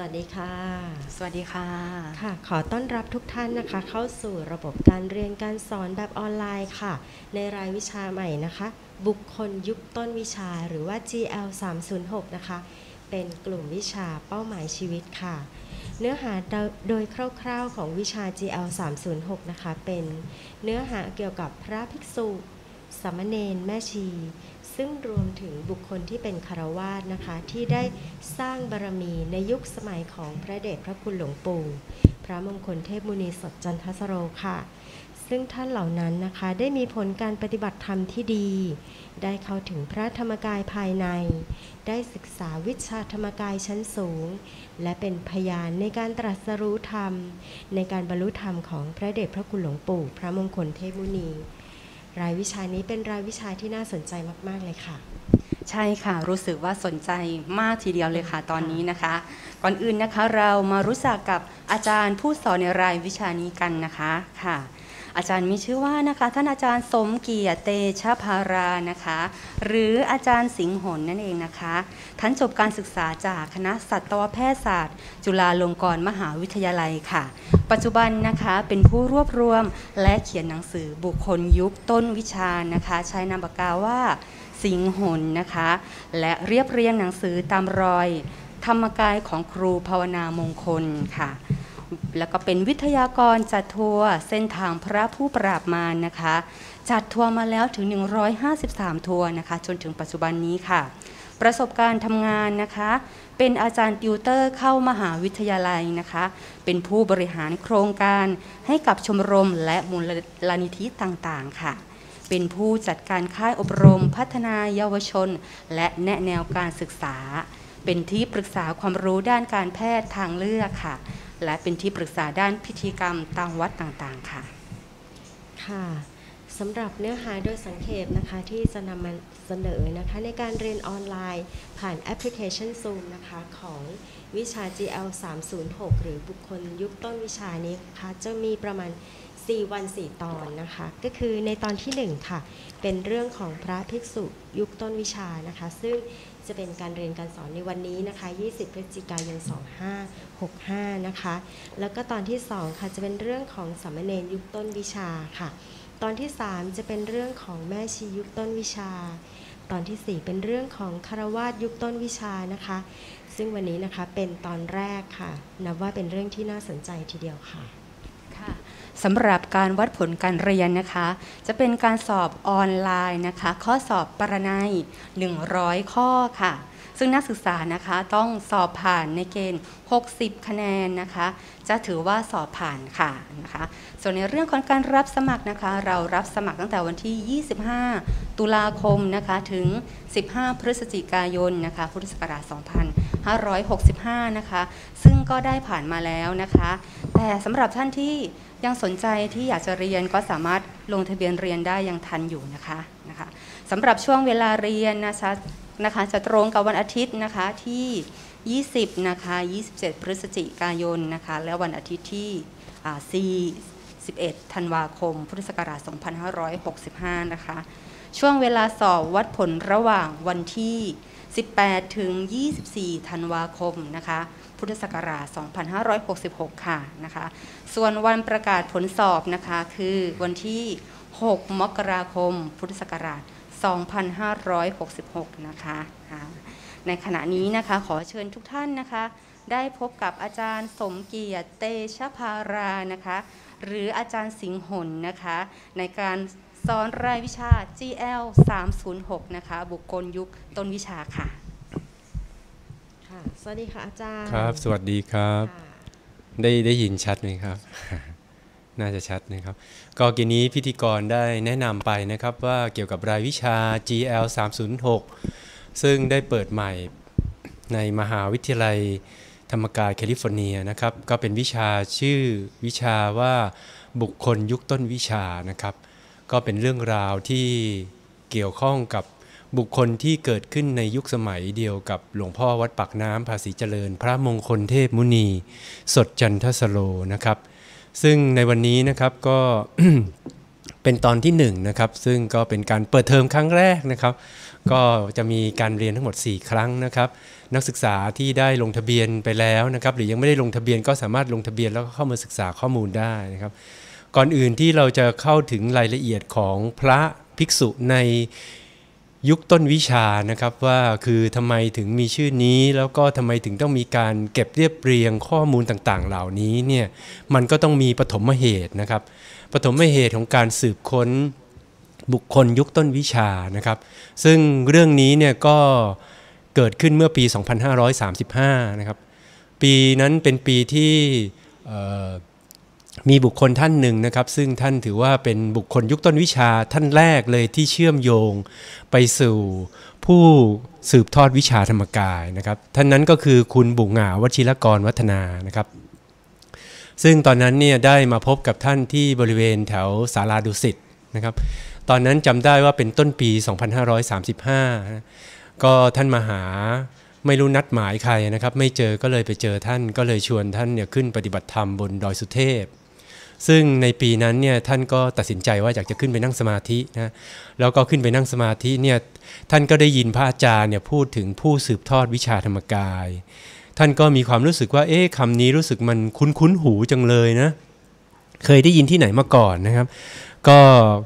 สวัสดีค่ะ สวัสดีค่ะ ค่ะ ขอต้อนรับทุกท่านนะคะ เข้าสู่ระบบการเรียนการสอนแบบออนไลน์ค่ะ ในรายวิชาใหม่นะคะ บุคคลยุคต้นวิชาหรือว่า GL 3 0 6นะคะ เป็นกลุ่มวิชาเป้าหมายชีวิตค่ะ เนื้อหาโดยคร่าวๆของวิชา GL 3 0 6นะคะ เป็นเนื้อหาเกี่ยวกับพระภิกษุสามเณรแม่ชีซึ่งรวมถึงบุคคลที่เป็นคารวาสนะคะ ที่ได้สร้างบารรมีในยุคสมัยของพระเดชพระคุณหลวงปู่ พระมงคลเทพมุนีสดจันทสโรค่ะซึ่งท่านเหล่านั้นนะคะได้มีผลการปฏิบัติธรรมที่ดี ได้เข้าถึงพระธรรมกายภายใน ได้ศึกษาวิชาธรรมกายชั้นสูง และเป็นพยานในการตรัสรู้ธรรม ในการบรรลุธรรมของพระเดชพระคุณหลวงปู่ พระมงคลเทพมุนีรายวิชานี้เป็นรายวิชาที่น่าสนใจมากๆ เลยค่ะ ใช่ค่ะ รู้สึกว่าสนใจมากทีเดียวเลยค่ะ ตอนนี้นะคะ ก่อนอื่นนะคะเรามารู้จักกับอาจารย์ผู้สอนในรายวิชานี้กันนะคะ ค่ะอาจารย์มีชื่อว่านะคะท่านอาจารย์สมเกียรติเตชะพารา นะคะ หรืออาจารย์สิงห์หนนั่นเองนะคะท่านจบการศึกษาจากคณะสัตวแพทยศาสตร์จุฬาลงกรณ์มหาวิทยาลัยค่ะ ปัจจุบันนะคะเป็นผู้รวบรวมและเขียนหนังสือบุคคลยุคต้นวิชานะคะ ใช้นามปากกาว่า สิงห์หนนะคะ และเรียบเรียงหนังสือตามรอย ธรรมกายของครูภาวนามงคลค่ะแล้วก็เป็นวิทยากรจัดทัวร์เส้นทางพระผู้ปราบมานะคะจัดทัวร์มาแล้วถึง 153 ทัวร์นะคะจนถึงปัจจุบันนี้ค่ะ ประสบการณ์ทำงานนะคะ เป็นอาจารย์ติวเตอร์เข้ามหาวิทยาลัยนะคะ เป็นผู้บริหารโครงการให้กับชมรมและมูลนิธิต่างๆค่ะ เป็นผู้จัดการค่ายอบรมพัฒนาเยาวชน และแนะแนวการศึกษา เป็นที่ปรึกษาความรู้ด้านการแพทย์ทางเลือกค่ะและเป็นที่ปรึกษาด้านพิธีกรรมตามวัดต่างๆค่ะ ค่ะ สำหรับเนื้อหาโดยสังเขปนะคะที่จะนำมาเสนอนะคะในการเรียนออนไลน์ผ่านแอปพลิเคชัน Zoom นะคะของวิชา GL 306หรือบุคคลยุคต้นวิชานี้นะคะจะมีประมาณ4 วัน 4 ตอนนะคะก็คือในตอนที่1ค่ะเป็นเรื่องของพระภิกษุยุคต้นวิชานะคะ ซึ่งจะเป็นการเรียนการสอนในวันนี้นะคะ20พฤศจิกายน2565นะคะแล้วก็ตอนที่2ค่ะจะเป็นเรื่องของสามเณรยุคต้นวิชาค่ะตอนที่3จะเป็นเรื่องของแม่ชียุคต้นวิชา ตอนที่4เป็นเรื่องของคารวาสยุคต้นวิชานะคะ ซึ่งวันนี้นะคะเป็นตอนแรกค่ะ นับว่าเป็นเรื่องที่น่าสนใจทีเดียวค่ะสำหรับการวัดผลการเรียนนะคะ จะเป็นการสอบออนไลน์นะคะ ข้อสอบปรนัย 100 ข้อค่ะซึ่งนักศึกษานะคะต้องสอบผ่านในเกณฑ์ 60 คะแนนนะคะ จะถือว่าสอบผ่านค่ะนะคะ ส่วนในเรื่องของการรับสมัครนะคะ เรารับสมัครตั้งแต่วันที่ 25 ตุลาคมนะคะถึง 15 พฤศจิกายนนะคะพุทธศักราช 2565 นะคะ ซึ่งก็ได้ผ่านมาแล้วนะคะ แต่สำหรับท่านที่ยังสนใจที่อยากจะเรียนก็สามารถลงทะเบียนเรียนได้ยังทันอยู่นะคะนะคะสำหรับช่วงเวลาเรียนนะคะนะคะจะตรงกับวันอาทิตย์นะคะที่ 20 นะคะ 27 พฤศจิกายนนะคะ และวันอาทิตย์ที่ 4 11 ธันวาคม พุทธศักราช 2565 นะคะ ช่วงเวลาสอบวัดผลระหว่างวันที่ 18 ถึง 24 ธันวาคมนะคะ พุทธศักราช 2566 ค่ะนะคะ ส่วนวันประกาศผลสอบนะคะคือวันที่ 6 มกราคม พุทธศักราช2566 นะคะ ในขณะนี้นะคะขอเชิญทุกท่านนะคะ ได้พบกับอาจารย์สมเกียรติเตชภารานะคะ หรืออาจารย์สิงห์หนนะคะ ในการสอนรายวิชา GL 306 นะคะ บุคคลยุคต้นวิชาค่ะ สวัสดีค่ะอาจารย์ครับ สวัสดีครับ ได้ได้ยินชัดไหมครับน่าจะชัดนะครับ ก็กีนี้พิธีกรได้แนะนำไปนะครับ ว่าเกี่ยวกับรายวิชา GL 306ซึ่งได้เปิดใหม่ในมหาวิทยาลัยธรรมกายแคลิฟอร์เนียนะครับ ก็เป็นวิชาชื่อวิชาว่าบุคคลยุคต้นวิชานะครับ ก็เป็นเรื่องราวที่เกี่ยวข้องกับบุคคลที่เกิดขึ้นในยุคสมัยเดียวกับหลวงพ่อวัดปักน้ำภาษีเจริญ พระมงคลเทพมุนี สดจันทสโลนะครับซึ่งในวันนี้นะครับก็เป็นตอนที่1นนะครับซึ่งก็เป็นการเปิดเทอมครั้งแรกนะครับ ก็จะมีการเรียนทั้งหมด 4 ครั้งนะครับ นักศึกษาที่ได้ลงทะเบียนไปแล้วนะครับ หรือยังไม่ได้ลงทะเบียนก็สามารถลงทะเบียนแล้วก็เข้ามาศึกษาข้อมูลได้นะครับ ก่อนอื่นที่เราจะเข้าถึงรายละเอียดของพระภิกษุในยุคต้นวิชานะครับว่าคือทำไมถึงมีชื่อนี้แล้วก็ทำไมถึงต้องมีการเก็บเรียบเรียงข้อมูลต่างๆ เหล่านี้เนี่ยมันก็ต้องมีปฐมเหตุนะครับปฐมเหตุของการสืบค้นบุคคลยุคต้นวิชานะครับ ซึ่งเรื่องนี้เนี่ยก็เกิดขึ้นเมื่อปี 2535นะครับปีนั้นเป็นปีที่มีบุคคลท่านหนึ่งนะครับ ซึ่งท่านถือว่าเป็นบุคคลยุคต้นวิชาท่านแรกเลยที่เชื่อมโยงไปสู่ผู้สืบทอดวิชาธรรมกายนะครับ ท่านนั้นก็คือคุณบุงหาวชิรกรวัฒนานะครับ ซึ่งตอนนั้นเนี่ยได้มาพบกับท่านที่บริเวณแถวสาราดุสิตนะครับ ตอนนั้นจำได้ว่าเป็นต้นปี 2535 ก็ท่านมาหาไม่รู้นัดหมายใครนะครับไม่เจอก็เลยไปเจอท่านก็เลยชวนท่านเนี่ยขึ้นปฏิบัติธรรมบนดอยสุเทพซึ่งในปีนั้นเนี่ยท่านก็ตัดสินใจว่าอยากจะขึ้นไปนั่งสมาธินะแล้วก็ขึ้นไปนั่งสมาธิเนี่ย ท่านก็ได้ยินพระอาจารย์เนี่ยพูดถึงผู้สืบทอดวิชาธรรมกาย ท่านก็มีความรู้สึกว่าเอ๊ะคำนี้รู้สึกมันคุ้นคุ้นหูจังเลยนะ เคยได้ยินที่ไหนมาก่อนนะครับก็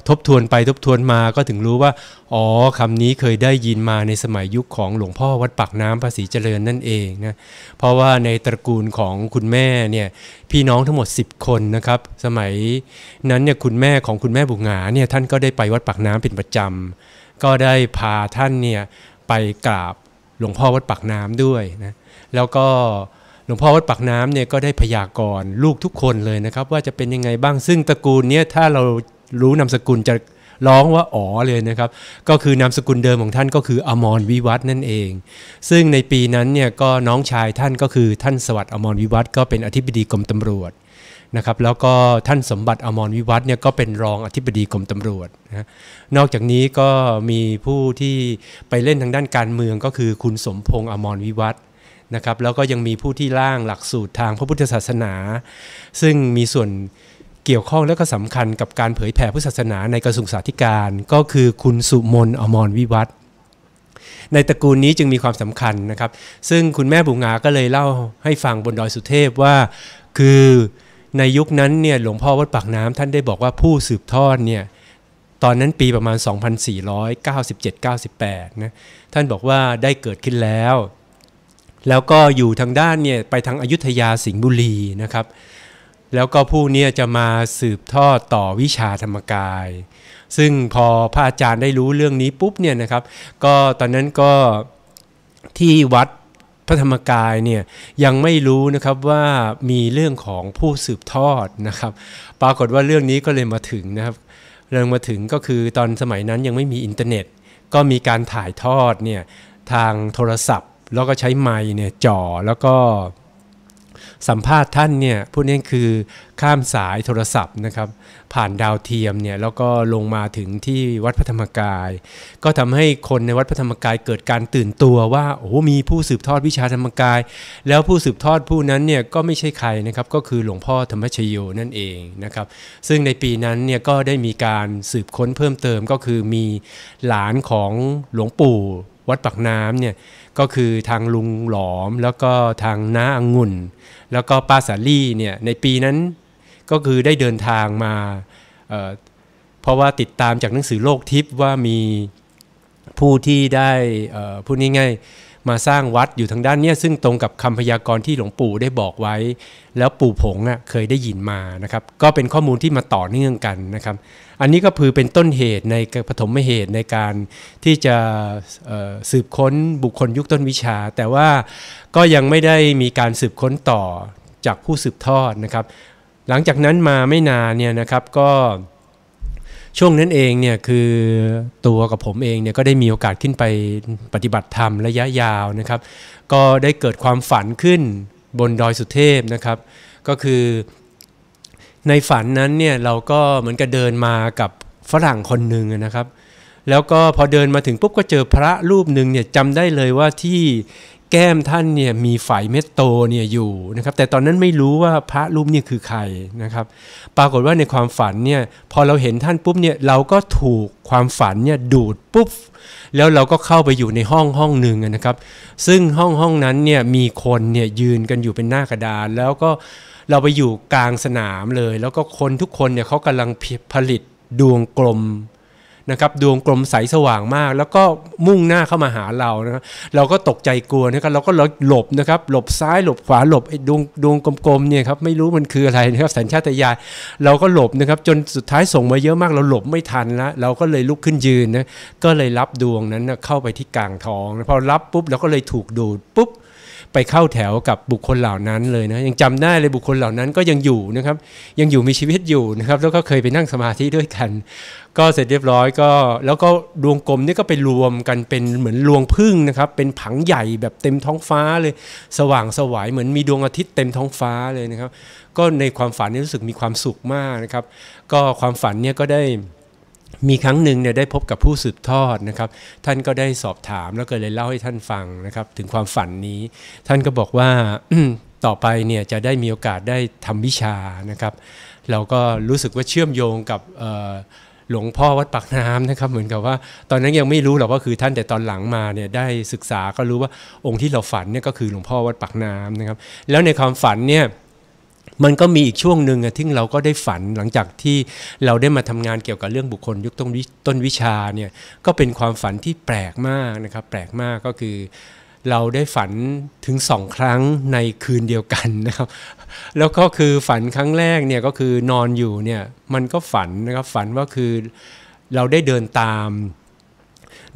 ทบทวนไปทบทวนมา ก็ถึงรู้ว่า อ๋อคำนี้เคยได้ยินมาในสมัยยุคของหลวงพ่อวัดปากน้ำภาษีเจริญนั่นเองนะ เพราะว่าในตระกูลของคุณแม่เนี่ย พี่น้องทั้งหมด 10 คนนะครับ สมัยนั้นเนี่ย คุณแม่ของคุณแม่บุงหงาเนี่ย ท่านก็ได้ไปวัดปากน้ำเป็นประจำก็ได้พาท่านเนี่ยไปกราบหลวงพ่อวัดปากน้ำด้วยนะ แล้วก็หลวงพ่อวัดปักน้ำเนี่ยก็ได้พยากรณ์ลูกทุกคนเลยนะครับว่าจะเป็นยังไงบ้าง ซึ่งตระกูลเนี่ยถ้าเรารู้นามสกุลจะร้องว่าอ๋อเลยนะครับก็คือนามสกุลเดิมของท่านก็คืออมรวิวัฒนั่นเอง ซึ่งในปีนั้นเนี่ยก็น้องชายท่านก็คือท่านสวัสดิ์อมรวิวัฒก็เป็นอธิบดีกรมตำรวจนะครับแล้วก็ท่านสมบัติอมรวิวัฒเนี่ยก็เป็นรองอธิบดีกรมตำรวจนะนอกจากนี้ก็มีผู้ที่ไปเล่นทางด้านการเมืองก็คือคุณสมพงษ์อมรวิวัฒนะครับแล้วก็ยังมีผู้ที่ร่างหลักสูตรทางพระพุทธศาสนา ซึ่งมีส่วนเกี่ยวข้องและก็สำคัญกับการเผยแผ่พุทธศาสนาในกระทรวงสาธารณสุขก็คือคุณสุมนอมรวิวัฒในตระกูลนี้จึงมีความสำคัญนะครับ ซึ่งคุณแม่บุงาก็เลยเล่าให้ฟังบนดอยสุเทพว่า คือในยุคนั้นเนี่ยหลวงพ่อวัดปากน้ำ ท่านได้บอกว่าผู้สืบทอดเนี่ย ตอนนั้นปีประมาณ 2497-98 นะ ท่านบอกว่าได้เกิดขึ้นแล้ว แล้วก็อยู่ทางด้านเนี่ยไปทางอายุทยาสิงห์บุรีนะครับแล้วก็ผู้นี้จะมาสืบทอดต่อวิชาธรรมกาย ซึ่งพอพระอาจารย์ได้รู้เรื่องนี้ปุ๊บเนี่ยนะครับ ก็ตอนนั้นก็ที่วัดพระธรรมกายเนี่ยยังไม่รู้นะครับว่ามีเรื่องของผู้สืบทอดนะครับ ปรากฏว่าเรื่องนี้ก็เลยมาถึงนะครับ เรื่องมาถึงก็คือตอนสมัยนั้นยังไม่มีอินเทอร์เน็ต ก็มีการถ่ายทอดเนี่ยทางโทรศัพท์แล้วก็ใช้ไม้เนี่ยจ่อแล้วก็สัมภาษณ์ท่านเนี่ยพวกนี้คือข้ามสายโทรศัพท์นะครับผ่านดาวเทียมเนี่ยแล้วก็ลงมาถึงที่วัดพระธรรมกาย ก็ทำให้คนในวัดพระธรรมกายเกิดการตื่นตัวว่าโอ้โหมีผู้สืบทอดวิชาธรรมกาย แล้วผู้สืบทอดผู้นั้นเนี่ยก็ไม่ใช่ใครนะครับก็คือหลวงพ่อธรรมชโยนั่นเองนะครับซึ่งในปีนั้นเนี่ยก็ได้มีการสืบค้นเพิ่มเติมก็คือมีหลานของหลวงปู่วัดปักน้ำเนี่ย ก็คือทางลุงหลอมแล้วก็ทางน้าองุ่น แล้วก็ป้าสาลี่เนี่ย ในปีนั้นก็คือได้เดินทางมาเเพราะว่าติดตามจากหนังสือโลกทิพย์ว่ามีผู้ที่ได้พูดง่ายยมาสร้างวัดอยู่ทางด้านเนี้ยซึ่งตรงกับคำพยากรณ์ที่หลวงปู่ได้บอกไว้ แล้วปู่ผงอ่ะเคยได้ยินมานะครับก็เป็นข้อมูลที่มาต่อเนื่องกันนะครับ อันนี้ก็คือเป็นต้นเหตุในปฐมเหตุในการที่จะสืบค้นบุคคลยุคต้นวิชา แต่ว่าก็ยังไม่ได้มีการสืบค้นต่อจากผู้สืบทอดนะครับ หลังจากนั้นมาไม่นานเนี่ยนะครับก็ช่วงนั้นเองเนี่ยคือตัวกับผมเองเนี่ยก็ได้มีโอกาสขึ้นไปปฏิบัติธรรมระยะยาวนะครับ ก็ได้เกิดความฝันขึ้นบนดอยสุเทพนะครับ ก็คือในฝันนั้นเนี่ยเราก็เหมือนกับเดินมากับฝรั่งคนหนึ่งนะครับ แล้วก็พอเดินมาถึงปุ๊บ ก็เจอพระรูปหนึ่งเนี่ยจำได้เลยว่าที่แก้มท่านเนี่ยมีฝายเม็ดโตเนี่ยอยู่นะครับแต่ตอนนั้นไม่รู้ว่าพระรูปนี่คือใครนะครับ ปรากฏว่าในความฝันเนี่ยพอเราเห็นท่านปุ๊บเนี่ยเราก็ถูกความฝันเนี่ยดูดปุ๊บแล้วเราก็เข้าไปอยู่ในห้องห้องหนึ่งนะครับ ซึ่งห้องห้องนั้นเนี่ยมีคนเนี่ยยืนกันอยู่เป็นหน้ากระดานแล้วก็เราไปอยู่กลางสนามเลย แล้วก็คนทุกคนเนี่ยเขากำลังผลิตดวงกลมนะครับดวงกลมใสสว่างมาก แล้วก็มุ่งหน้าเข้ามาหาเรานะรเราก็ตกใจกลัวนะครับเราก็หลบนะครับหลบซ้ายหลบขวาหลบไอ้ดวงดวงกลมๆเนี่ยครับไม่รู้มันคืออะไรนะครับสัญชาตญาณเราก็หลบนะครับจนสุดท้ายส่งมาเยอะมากเราหลบไม่ทันละ เราก็เลยลุกขึ้นยืนนะก็เลยรับดวงนั้นเข้าไปที่กลางท้องพอรับปุ๊บเราก็เลยถูกดูดปุ๊บไปเข้าแถวกับบุคคลเหล่านั้นเลยนะยังจำได้เลยบุคคลเหล่านั้นก็ยังอยู่นะครับ ยังอยู่มีชีวิตอยู่นะครับ แล้วก็เคยไปนั่งสมาธิด้วยกัน ก็เสร็จเรียบร้อยก็ แล้วก็ดวงกลมนี่ก็ไปรวมกันเป็นเหมือนรวงพึ่งนะครับ เป็นผังใหญ่แบบเต็มท้องฟ้าเลย สว่างสวายเหมือนมีดวงอาทิตย์เต็มท้องฟ้าเลยนะครับ ก็ในความฝันนี่รู้สึกมีความสุขมากนะครับ ก็ความฝันเนี่ยก็ได้มีครั้งหนึ่งเนี่ยได้พบกับผู้สืบทอดนะครับ ท่านก็ได้สอบถามแล้วก็เลยเล่าให้ท่านฟังนะครับถึงความฝันนี้ ท่านก็บอกว่า ต่อไปเนี่ยจะได้มีโอกาสได้ทำวิชานะครับ เราก็รู้สึกว่าเชื่อมโยงกับหลวงพ่อวัดปากน้ำนะครับ เหมือนกับว่าตอนนั้นยังไม่รู้หรอกว่าคือท่านแต่ตอนหลังมาเนี่ยได้ศึกษาก็รู้ว่าองค์ที่เราฝันเนี่ยก็คือหลวงพ่อวัดปากน้ำนะครับ แล้วในความฝันเนี่ยมันก็มีอีกช่วงหนึ่งที่เราก็ได้ฝันหลังจากที่เราได้มาทำงานเกี่ยวกับเรื่องบุคคลยุคต้นต้นวิชาเนี่ยก็เป็นความฝันที่แปลกมากนะครับ แปลกมากก็คือ เราได้ฝันถึงสองครั้งในคืนเดียวกันนะครับแล้วก็คือฝันครั้งแรกเนี่ยก็คือนอนอยู่เนี่ยมันก็ฝันนะครับฝันว่าคือเราได้เดินตาม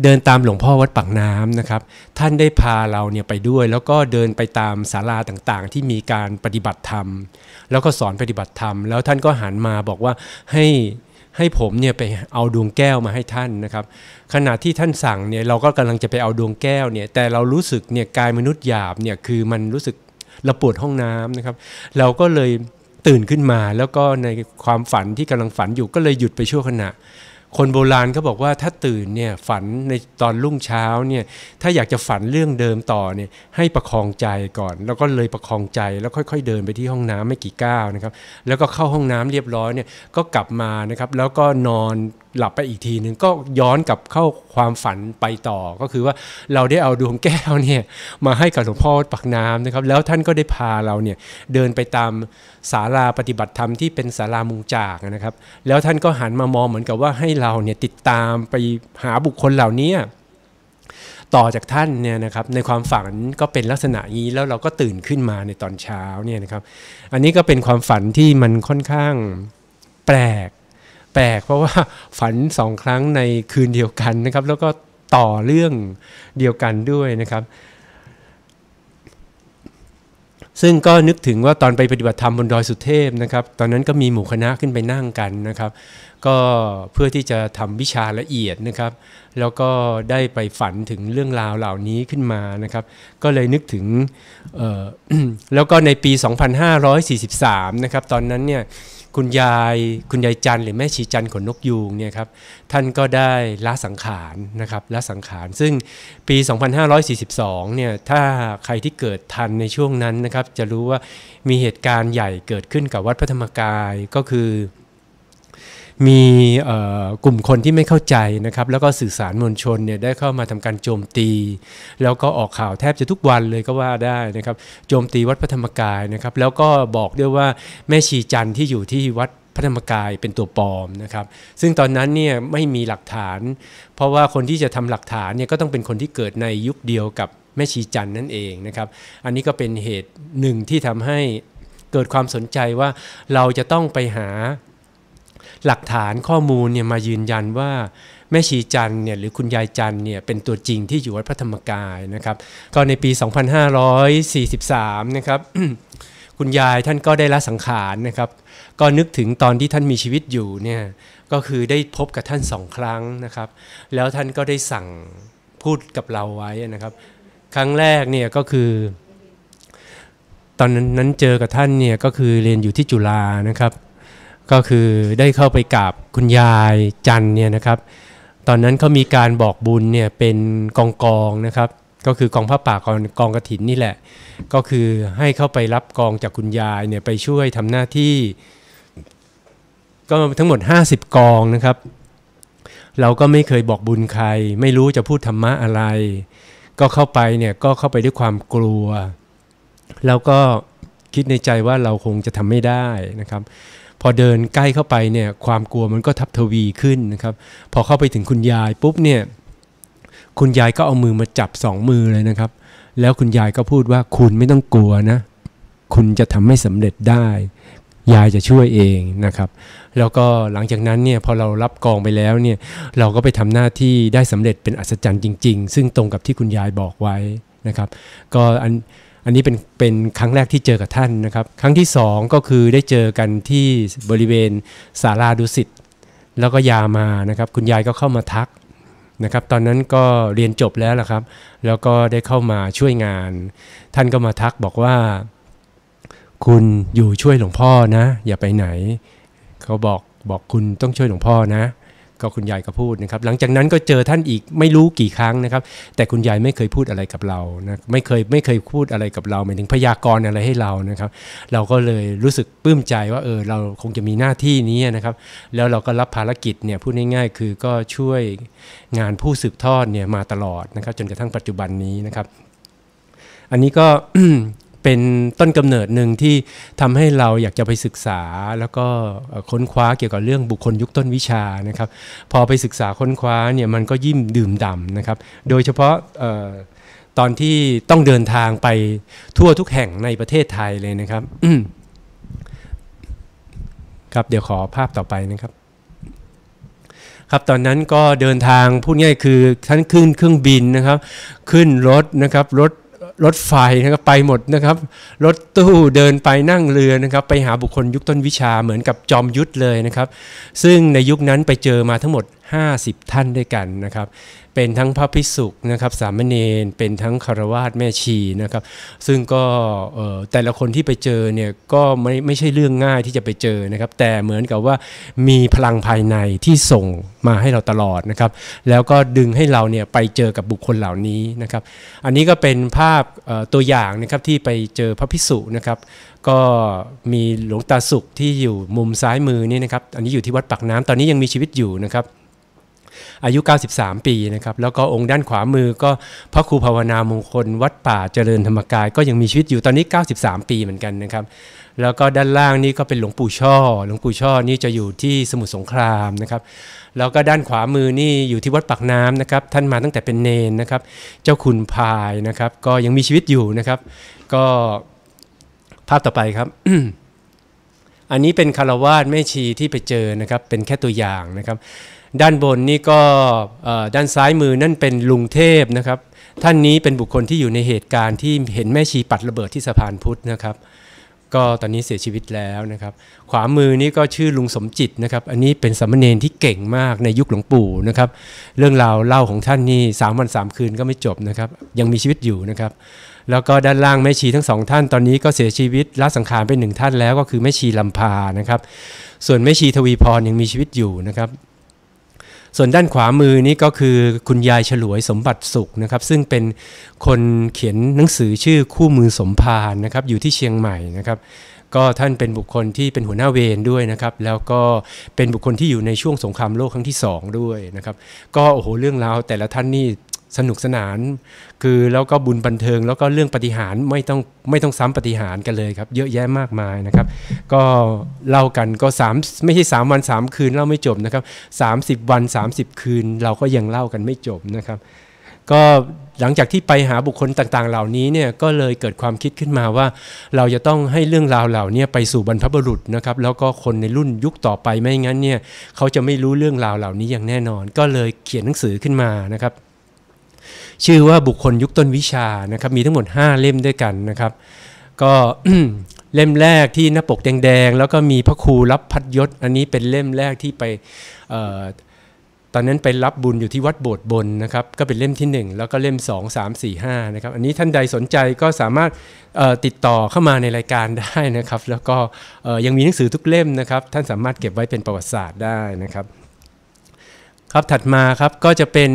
เดินตามหลวงพ่อวัดปากน้ำนะครับท่านได้พาเราเนี่ยไปด้วย แล้วก็เดินไปตามศาลาต่างๆ ที่มีการปฏิบัติธรรม แล้วก็สอนปฏิบัติธรรม แล้วท่านก็หันมาบอกว่าให้ให้ผมเนี่ยไปเอาดวงแก้วมาให้ท่านนะครับขณะที่ท่านสั่งเนี่ยเราก็กำลังจะไปเอาดวงแก้วเนี่ยแต่เรารู้สึกเนี่ยกายมนุษย์หยาบเนี่ยคือมันรู้สึกระปวดห้องน้ำนะครับเราก็เลยตื่นขึ้นมาแล้วก็ในความฝันที่กำลังฝันอยู่ก็เลยหยุดไปชั่วขณะคนโบราณเขาบอกว่าถ้าตื่นเนี่ยฝันในตอนรุ่งเช้าเนี่ยถ้าอยากจะฝันเรื่องเดิมต่อเนี่ยให้ประคองใจก่อน แล้วก็เลยประคองใจแล้วค่อยๆเดินไปที่ห้องน้ำไม่กี่ก้าวนะครับแล้วก็เข้าห้องน้ำเรียบร้อยเนี่ยก็กลับมานะครับแล้วก็นอนหลับไปอีกทีหนึ่งก็ย้อนกลับเข้าความฝันไปต่อก็คือว่าเราได้เอาดวงแก้วเนี่ยมาให้กับหลวงพ่อปักน้ำนะครับแล้วท่านก็ได้พาเราเนี่ยเดินไปตามศาลาปฏิบัติธรรมที่เป็นศาลามุงจากนะครับ แล้วท่านก็หันมามองเหมือนกับว่าให้เราเนี่ยติดตามไปหาบุคคลเหล่านี้ต่อจากท่านเนี่ยนะครับในความฝันก็เป็นลักษณะนี้แล้วเราก็ตื่นขึ้นมาในตอนเช้าเนี่ยนะครับ อันนี้ก็เป็นความฝันที่มันค่อนข้างแปลกแปลกเพราะว่าฝันสองครั้งในคืนเดียวกันนะครับ แล้วก็ต่อเรื่องเดียวกันด้วยนะครับ ซึ่งก็นึกถึงว่าตอนไปปฏิบัติธรรมบนดอยสุเทพนะครับตอนนั้นก็มีหมู่คณะขึ้นไปนั่งกันนะครับ ก็เพื่อที่จะทำวิชาละเอียดนะครับ แล้วก็ได้ไปฝันถึงเรื่องราวเหล่านี้ขึ้นมานะครับ ก็เลยนึกถึงแล้วก็ในปี 2543นะครับตอนนั้นเนี่ยคุณยาย คุณยายจัน หรือแม่ชีจันขนนกยูงเนี่ยครับ ท่านก็ได้ละสังขารนะครับละสังขาร ซึ่งปี 2542 เนี่ย ถ้าใครที่เกิดทันในช่วงนั้นนะครับ จะรู้ว่ามีเหตุการณ์ใหญ่เกิดขึ้นกับวัดพระธรรมกายก็คือมีกลุ่มคนที่ไม่เข้าใจนะครับ แล้วก็สื่อสารมวลชนเนี่ยได้เข้ามาทำการโจมตี แล้วก็ออกข่าวแทบจะทุกวันเลยก็ว่าได้นะครับ โจมตีวัดพระธรรมกายนะครับ แล้วก็บอกด้วยว่าแม่ชีจันที่อยู่ที่วัดพระธรรมกายเป็นตัวปลอมนะครับ ซึ่งตอนนั้นเนี่ยไม่มีหลักฐาน เพราะว่าคนที่จะทำหลักฐานเนี่ยก็ต้องเป็นคนที่เกิดในยุคเดียวกับแม่ชีจันนั่นเองนะครับ อันนี้ก็เป็นเหตุหนึ่งที่ทำให้เกิดความสนใจว่าเราจะต้องไปหาหลักฐานข้อมูลเนี่ยมายืนยันว่าแม่ชีจันเนี่ยหรือคุณยายจันเนี่ยเป็นตัวจริงที่อยู่วัดพระธรรมกายนะครับ ก็ในปี 2543 นะครับ คุณยายท่านก็ได้ละสังขารนะครับ ก็นึกถึงตอนที่ท่านมีชีวิตอยู่เนี่ยก็คือได้พบกับท่านสองครั้งนะครับ แล้วท่านก็ได้สั่งพูดกับเราไว้นะครับ ครั้งแรกเนี่ยก็คือ ตอนนั้นเจอกับท่านเนี่ยก็คือเรียนอยู่ที่จุฬานะครับก็คือได้เข้าไปกราบคุณยายจันเนี่ยนะครับ ตอนนั้นเขามีการบอกบุญเนี่ยเป็นกองกองนะครับ ก็คือกองผ้าป่ากองกองกระถินนี่แหละ ก็คือให้เข้าไปรับกองจากคุณยายเนี่ยไปช่วยทำหน้าที่ก็ทั้งหมด 50 กองนะครับ เราก็ไม่เคยบอกบุญใคร ไม่รู้จะพูดธรรมะอะไร ก็เข้าไปเนี่ยก็เข้าไปด้วยความกลัวแล้วก็คิดในใจว่าเราคงจะทำไม่ได้นะครับพอเดินใกล้เข้าไปเนี่ยความกลัวมันก็ทับทวีขึ้นนะครับ พอเข้าไปถึงคุณยายปุ๊บเนี่ยคุณยายก็เอามือมาจับสองมือเลยนะครับ แล้วคุณยายก็พูดว่าคุณไม่ต้องกลัวนะคุณจะทำให้สำเร็จได้ ยายจะช่วยเองนะครับ แล้วก็หลังจากนั้นเนี่ยพอเรารับกองไปแล้วเนี่ยเราก็ไปทำหน้าที่ได้สำเร็จเป็นอัศจรรย์จริงๆ ซึ่งตรงกับที่คุณยายบอกไว้นะครับ ก็อันอันนี้เป็นเป็นครั้งแรกที่เจอกับท่านนะครับ ครั้งที่สองก็คือได้เจอกันที่บริเวณศาลาดุสิตแล้วก็ยามานะครับคุณยายก็เข้ามาทักนะครับ ตอนนั้นก็เรียนจบแล้วละครับ แล้วก็ได้เข้ามาช่วยงานท่านก็มาทักบอกว่า คุณอยู่ช่วยหลวงพ่อนะ อย่าไปไหน เขาบอกบอกคุณต้องช่วยหลวงพ่อนะก็คุณยายก็พูดนะครับหลังจากนั้นก็เจอท่านอีกไม่รู้กี่ครั้งนะครับ แต่คุณยายไม่เคยพูดอะไรกับเรานะไม่เคยไม่เคยพูดอะไรกับเราหมายถึงพยากรณ์อะไรให้เรานะครับ เราก็เลยรู้สึกปลื้มใจว่าเออเราคงจะมีหน้าที่นี้นะครับ แล้วเราก็รับภารกิจเนี่ยพูดง่ายๆ คือก็ช่วยงานผู้สืบทอดเนี่ยมาตลอดนะครับ จนกระทั่งปัจจุบันนี้นะครับ อันนี้ก็เป็นต้นกำเนิดหนึ่งที่ทำให้เราอยากจะไปศึกษาแล้วก็ค้นคว้าเกี่ยวกับเรื่องบุคคลยุคต้นวิชานะครับ พอไปศึกษาค้นคว้าเนี่ย มันก็ยิ่มดื่มด่านะครับ โดยเฉพาะตอนที่ต้องเดินทางไปทั่วทุกแห่งในประเทศไทยเลยนะครับครับเดี๋ยวขอภาพต่อไปนะครับ ครับตอนนั้นก็เดินทางพูดง่ายคือ ทั้งขึ้นเครื่องบินนะครับ ขึ้นรถนะครับรถรถไฟนะครับไปหมดนะครับ รถตู้เดินไปนั่งเรือนะครับ ไปหาบุคคลยุคต้นวิชาเหมือนกับจอมยุทธเลยนะครับ ซึ่งในยุคนั้นไปเจอมาทั้งหมด50 ท่านด้วยกันนะครับ เป็นทั้งพระภิกษุนะครับ สามเณรเป็นทั้งคารวาสแม่ชีนะครับ ซึ่งก็แต่ละคนที่ไปเจอเนี่ยก็ไม่ไม่ใช่เรื่องง่ายที่จะไปเจอนะครับ แต่เหมือนกับว่ามีพลังภายในที่ส่งมาให้เราตลอดนะครับ แล้วก็ดึงให้เราเนี่ยไปเจอกับบุคคลเหล่านี้นะครับ อันนี้ก็เป็นภาพตัวอย่างนะครับที่ไปเจอพระภิกษุนะครับ ก็มีหลวงตาสุขที่อยู่มุมซ้ายมือนี่นะครับอันนี้อยู่ที่วัดปากน้ำตอนนี้ยังมีชีวิตอยู่นะครับอายุ 93 ปี นะครับ แล้วก็องค์ด้านขวามือ ก็พระครูภาวนามงคล วัดป่าเจริญธรรมกาย ก็ยังมีชีวิตอยู่ตอนนี้ 93 ปีเหมือนกันนะครับ แล้วก็ด้านล่างนี่ก็เป็นหลวงปู่ช่อ หลวงปู่ช่อนี่จะอยู่ที่สมุทรสงครามนะครับ แล้วก็ด้านขวามือนี่อยู่ที่วัดปากน้ำนะครับ ท่านมาตั้งแต่เป็นเนนนะครับ เจ้าคุณพายนะครับ ก็ยังมีชีวิตอยู่นะครับ ก็ภาพต่อไปครับ อันนี้เป็นคารวาสแม่ชีที่ไปเจอนะครับ เป็นแค่ตัวอย่างนะครับด้านบนนี่ก็ด้านซ้ายมือนั่นเป็นลุงเทพนะครับ ท่านนี้เป็นบุคคลที่อยู่ในเหตุการณ์ที่เห็นแม่ชีปัดระเบิดที่สะพานพุทธนะครับ ก็ตอนนี้เสียชีวิตแล้วนะครับ ขวามือนี่ก็ชื่อลุงสมจิตนะครับ อันนี้เป็นสามเณรที่เก่งมากในยุคหลวงปู่นะครับ เรื่องราวเล่าของท่านนี่สามวันสามคืนก็ไม่จบนะครับยังมีชีวิตอยู่นะครับ แล้วก็ด้านล่างแม่ชีทั้งสองท่านตอนนี้ก็เสียชีวิตละสังขารไปหนึ่งท่านแล้วก็คือแม่ชีลำพานะครับ ส่วนแม่ชีทวีพรยังมีชีวิตอยู่นะครับส่วนด้านขวามือนี้ก็คือคุณยาย ฉลวยสมบัติสุขนะครับ ซึ่งเป็นคนเขียนหนังสือชื่อคู่มือสมพานนะครับอยู่ที่เชียงใหม่นะครับก็ท่านเป็นบุคคลที่เป็นหัวหน้าเวร ด้วยนะครับแล้วก็เป็นบุคคลที่อยู่ในช่วงสงครามโลกครั้งที่2ด้วยนะครับก็โอ้โหเรื่องราวแต่ละท่านนี่สนุกสนานคือแล้วก็บุญบันเทิงแล้วก็เรื่องปฏิหารไม่ต้องไม่ต้องซ้ำปฏิหารกันเลยครับ เยอะแยะมากมายนะครับ ก็เล่ากันก็3ไม่ใช่3วัน3 คืนเล่าไม่จบนะครับ 30 วัน 30 คืน เราก็ยังเล่ากันไม่จบนะครับ ก็หลังจากที่ไปหาบุคคลต่างๆเหล่านี้เนี่ยก็เลยเกิดความคิดขึ้นมาว่าเราจะต้องให้เรื่องราวเหล่านี้ไปสู่บรรพบุรุษนะครับ แล้วก็คนในรุ่นยุคต่อไปไม่งั้นเนี่ยเขาจะไม่รู้เรื่องราวเหล่านี้อย่างแน่นอน ก็เลยเขียนหนังสือขึ้นมานะครับชื่อว่าบุคคลยุคต้นวิชานะครับมีทั้งหมด 5 เล่มด้วยกันนะครับ ก็เล่มแรกที่หน้าปกแดง ๆ แล้วก็มีพระครูรับพัดยศ อันนี้เป็นเล่มแรกที่ไป ตอนนั้นไปรับบุญอยู่ที่วัดโบสถ์บนนะครับ ก็เป็นเล่มที่ 1 แล้วก็เล่ม 2 3 4 5นะครับอันนี้ท่านใดสนใจก็สามารถติดต่อเข้ามาในรายการได้นะครับ แล้วก็ยังมีหนังสือทุกเล่มนะครับ ท่านสามารถเก็บไว้เป็นประวัติศาสตร์ได้นะครับ ครับถัดมาครับก็จะเป็น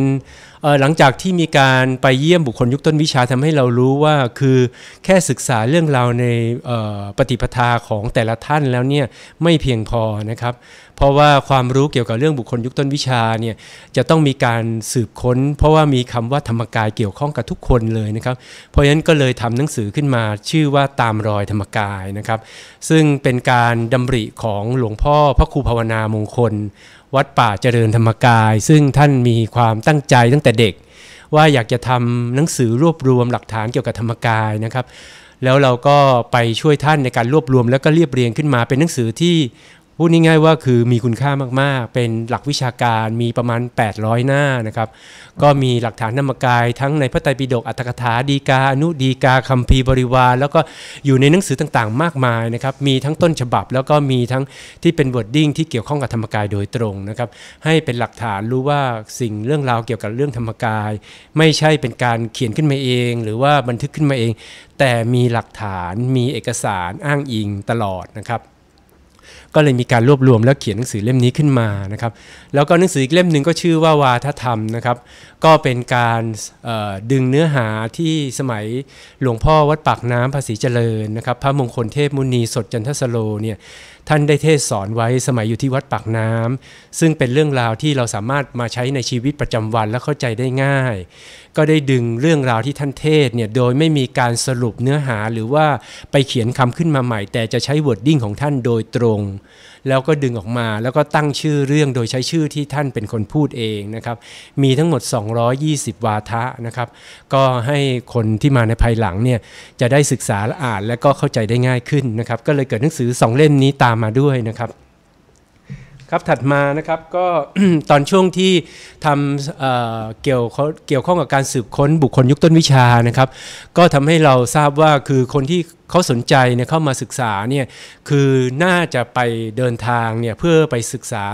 หลังจากที่มีการไปเยี่ยมบุคคลยุคต้นวิชาทำให้เรารู้ว่าคือแค่ศึกษาเรื่องราวในปฏิปทาของแต่ละท่านแล้วเนี่ยไม่เพียงพอนะครับ เพราะว่าความรู้เกี่ยวกับเรื่องบุคคลยุคต้นวิชาเนี่ยจะต้องมีการสืบค้น เพราะว่ามีคำว่าธรรมกายเกี่ยวข้องกับทุกคนเลยนะครับ เพราะฉะนั้นก็เลยทำหนังสือขึ้นมาชื่อว่าตามรอยธรรมกายนะครับซึ่งเป็นการดำริของหลวงพ่อพระครูภาวนามงคลวัดป่าเจริญธรรมกาย ซึ่งท่านมีความตั้งใจตั้งแต่เด็ก ว่าอยากจะทำหนังสือรวบรวมหลักฐานเกี่ยวกับธรรมกายนะครับ แล้วเราก็ไปช่วยท่านในการรวบรวมแล้วก็เรียบเรียงขึ้นมาเป็นหนังสือที่พูดง่ายๆว่าคือมีคุณค่ามากๆ เป็นหลักวิชาการมีประมาณ 800 หน้านะครับ ก็มีหลักฐานนามกายทั้งใน พระไตรปิฎกอัตถกถาดีกาอนุดีกาคัมภีร์บริวารแล้วก็อยู่ในหนังสือต่างๆ มากมายนะครับ มีทั้งต้นฉบับแล้วก็มีทั้งที่เป็นบทดิ้งที่เกี่ยวข้องกับธรรมกายโดยตรงนะครับ ให้เป็นหลักฐานรู้ว่าสิ่งเรื่องราวเกี่ยวกับเรื่องธรรมกาย ไม่ใช่เป็นการเขียนขึ้นมาเอง หรือว่าบันทึกขึ้นมาเอง แต่มีหลักฐานมีเอกสารอ้างอิงตลอดนะครับก็เลยมีการรวบรวมแล้วเขียนหนังสือเล่มนี้ขึ้นมานะครับ แล้วก็หนังสืออีกเล่มหนึ่งก็ชื่อว่าวาทธรรมนะครับ ก็เป็นการดึงเนื้อหาที่สมัยหลวงพ่อวัดปากน้ำภาษีเจริญนะครับ พระมงคลเทพมุนีสดจันทสโลเนี่ยท่านได้เทศสอนไว้สมัยอยู่ที่วัดปากน้ำ ซึ่งเป็นเรื่องราวที่เราสามารถมาใช้ในชีวิตประจำวันและเข้าใจได้ง่าย ก็ได้ดึงเรื่องราวที่ท่านเทศเนี่ยโดยไม่มีการสรุปเนื้อหาหรือว่าไปเขียนคำขึ้นมาใหม่ แต่จะใช้วอร์ดดิ้งของท่านโดยตรง แล้วก็ดึงออกมาแล้วก็ตั้งชื่อเรื่องโดยใช้ชื่อที่ท่านเป็นคนพูดเองนะครับมีทั้งหมด 220 วาทะนะครับก็ให้คนที่มาในภายหลังเนี่ยจะได้ศึกษาและอ่านแล้วก็เข้าใจได้ง่ายขึ้นนะครับก็เลยเกิดหนังสือ 2 เล่มนี้ตามมาด้วยนะครับ ครับถัดมานะครับก็ตอนช่วงที่ทำเเกี่ยวเกี่ยวข้องกับการสืบค้นบุคคลยุคต้นวิชานะครับ ก็ทำให้เราทราบว่าคือคนที่เขาสนใจเนี่ยเข้ามาศึกษาเนี่ยคือน่าจะไปเดินทางเนี่ยเพื่อไปศึกษา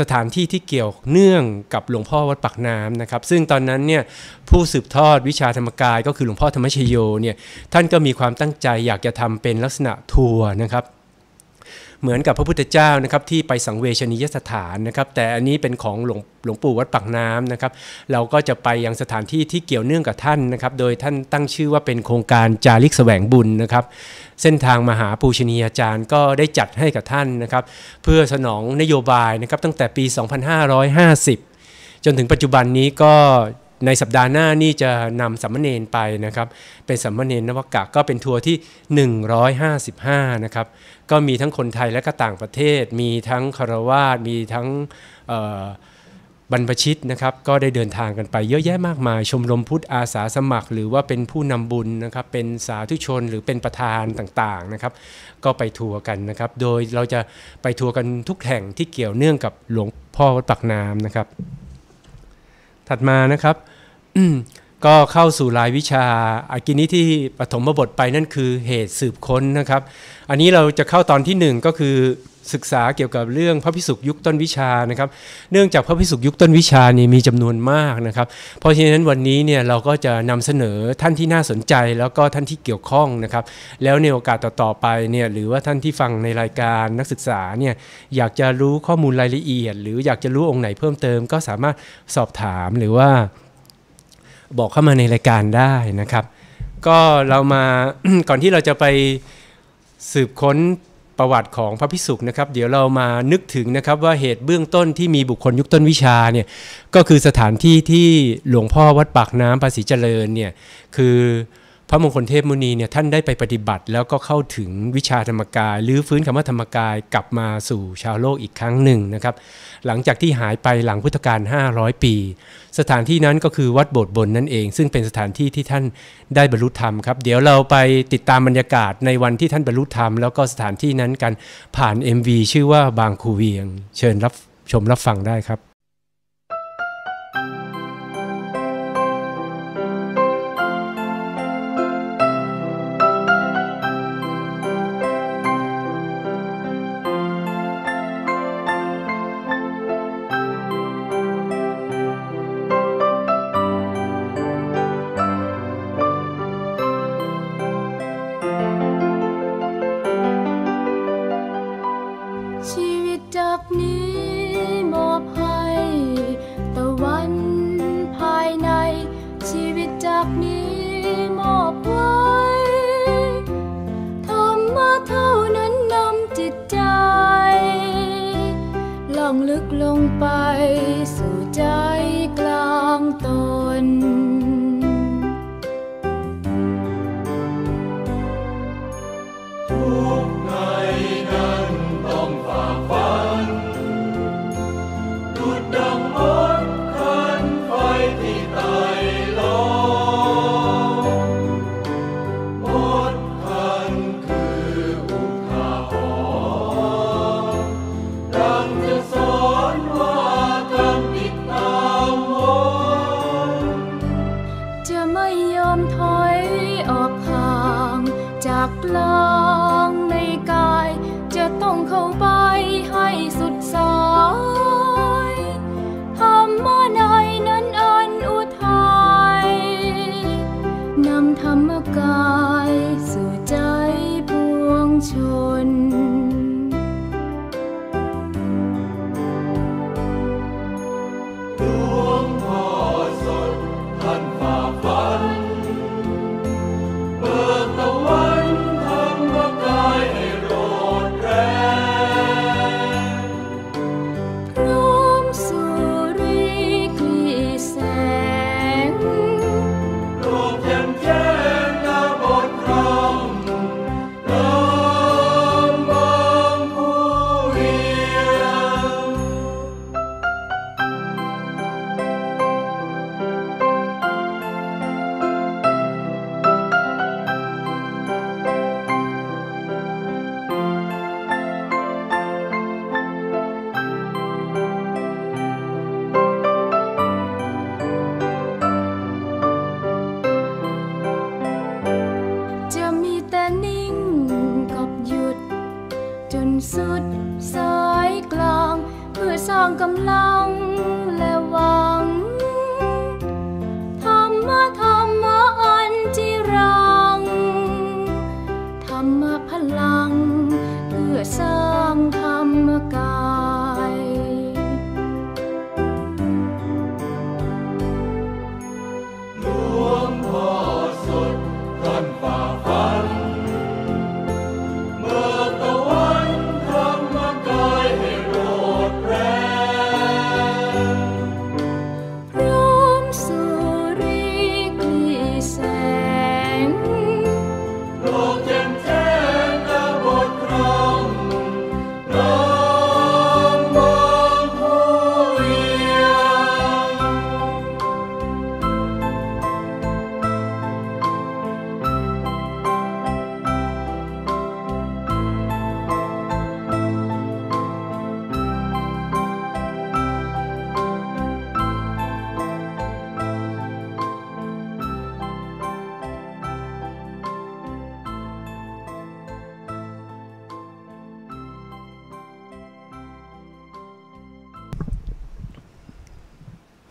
สถานที่ที่เกี่ยวเนื่องกับหลวงพ่อวัดปากน้ำนะครับ ซึ่งตอนนั้นเนี่ยผู้สืบทอดวิชาธรรมกายก็คือหลวงพ่อธรรมชโยเนี่ยท่านก็มีความตั้งใจอยากจะทำเป็นลักษณะทัวร์นะครับเหมือนกับพระพุทธเจ้านะครับที่ไปสังเวชนียสถานนะครับ แต่อันนี้เป็นของหลวงงปู่วัดปากน้ำนะครับเราก็จะไปยังสถานที่ที่เกี่ยวเนื่องกับท่านนะครับโดยท่านตั้งชื่อว่าเป็นโครงการจาริกแสวงบุญนะครับ เส้นทางมหาปูชนียาจารย์ก็ได้จัดให้กับท่านนะครับเพื่อสนองนโยบายนะครับตั้งแต่ปี 2550 จนถึงปัจจุบันนี้ก็ในสัปดาห์หน้านี่จะนำสัมมเนนไปนะครับ เป็นสัมมเนนนวกะก็เป็นทัวร์ที่ 155 นะครับก็มีทั้งคนไทยและก็ต่างประเทศ มีทั้งคารวาสมีทั้งบรรพชิตนะครับ ก็ได้เดินทางกันไปเยอะแยะมากมาย ชมรมพุทธอาสาสมัคร หรือว่าเป็นผู้นำบุญนะครับเป็นสาธุชน หรือเป็นประธานต่างๆนะครับ ก็ไปทัวร์กันนะครับ โดยเราจะไปทัวร์กันทุกแห่งที่เกี่ยวเนื่องกับหลวงพ่อวัดปักน้ำนะครับถัดมานะครับก็เข้าสู่รายวิชาอากินี้ที่ปฐมบทไปนั่นคือเหตุสืบค้นนะครับ อันนี้เราจะเข้าตอนที่1ก็คือศึกษาเกี่ยวกับเรื่องพระพิสุกยุคต้นวิชานะครับ เนื่องจากพระพิสุกยุคต้นวิชานี่มีจำนวนมากนะครับ เพราะฉะนั้นวันนี้เนี่ยเราก็จะนำเสนอท่านที่น่าสนใจแล้วก็ท่านที่เกี่ยวข้องนะครับแล้วในโอกาสต่อๆไปเนี่ยหรือว่าท่านที่ฟังในรายการนักศึกษาเนี่ยอยากจะรู้ข้อมูลรายละเอียด หรืออยากจะรู้องค์ไหนเพิ่มเติม ก็สามารถสอบถามหรือว่าบอกเข้ามาในรายการได้นะครับ ก็เรามาก่อนที่เราจะไปสืบค้นประวัติของพระพิสุกนะครับเดี๋ยวเรามานึกถึงนะครับว่าเหตุเบื้องต้นที่มีบุคคลยุคต้นวิชาเนี่ย ก็คือสถานที่ที่หลวงพ่อวัดปากน้ำภาษีเจริญเนี่ย คือพระมงคลเทพมุนีเนี่ยท่านได้ไปปฏิบัติ แล้วก็เข้าถึงวิชาธรรมกายหรือฟื้นคำว่าธรรมกาย กลับมาสู่ชาวโลกอีกครั้งหนึ่งนะครับ หลังจากที่หายไปหลังพุทธกาล500 ปี สถานที่นั้นก็คือวัดโบสถ์บนนั่นเอง ซึ่งเป็นสถานที่ที่ท่านได้บรรลุธรรมครับ เดี๋ยวเราไปติดตามบรรยากาศในวันที่ท่านบรรลุธรรมแล้วก็สถานที่นั้นกันผ่าน MV ชื่อว่าบางคูเวียง เชิญรับชมรับฟังได้ครับ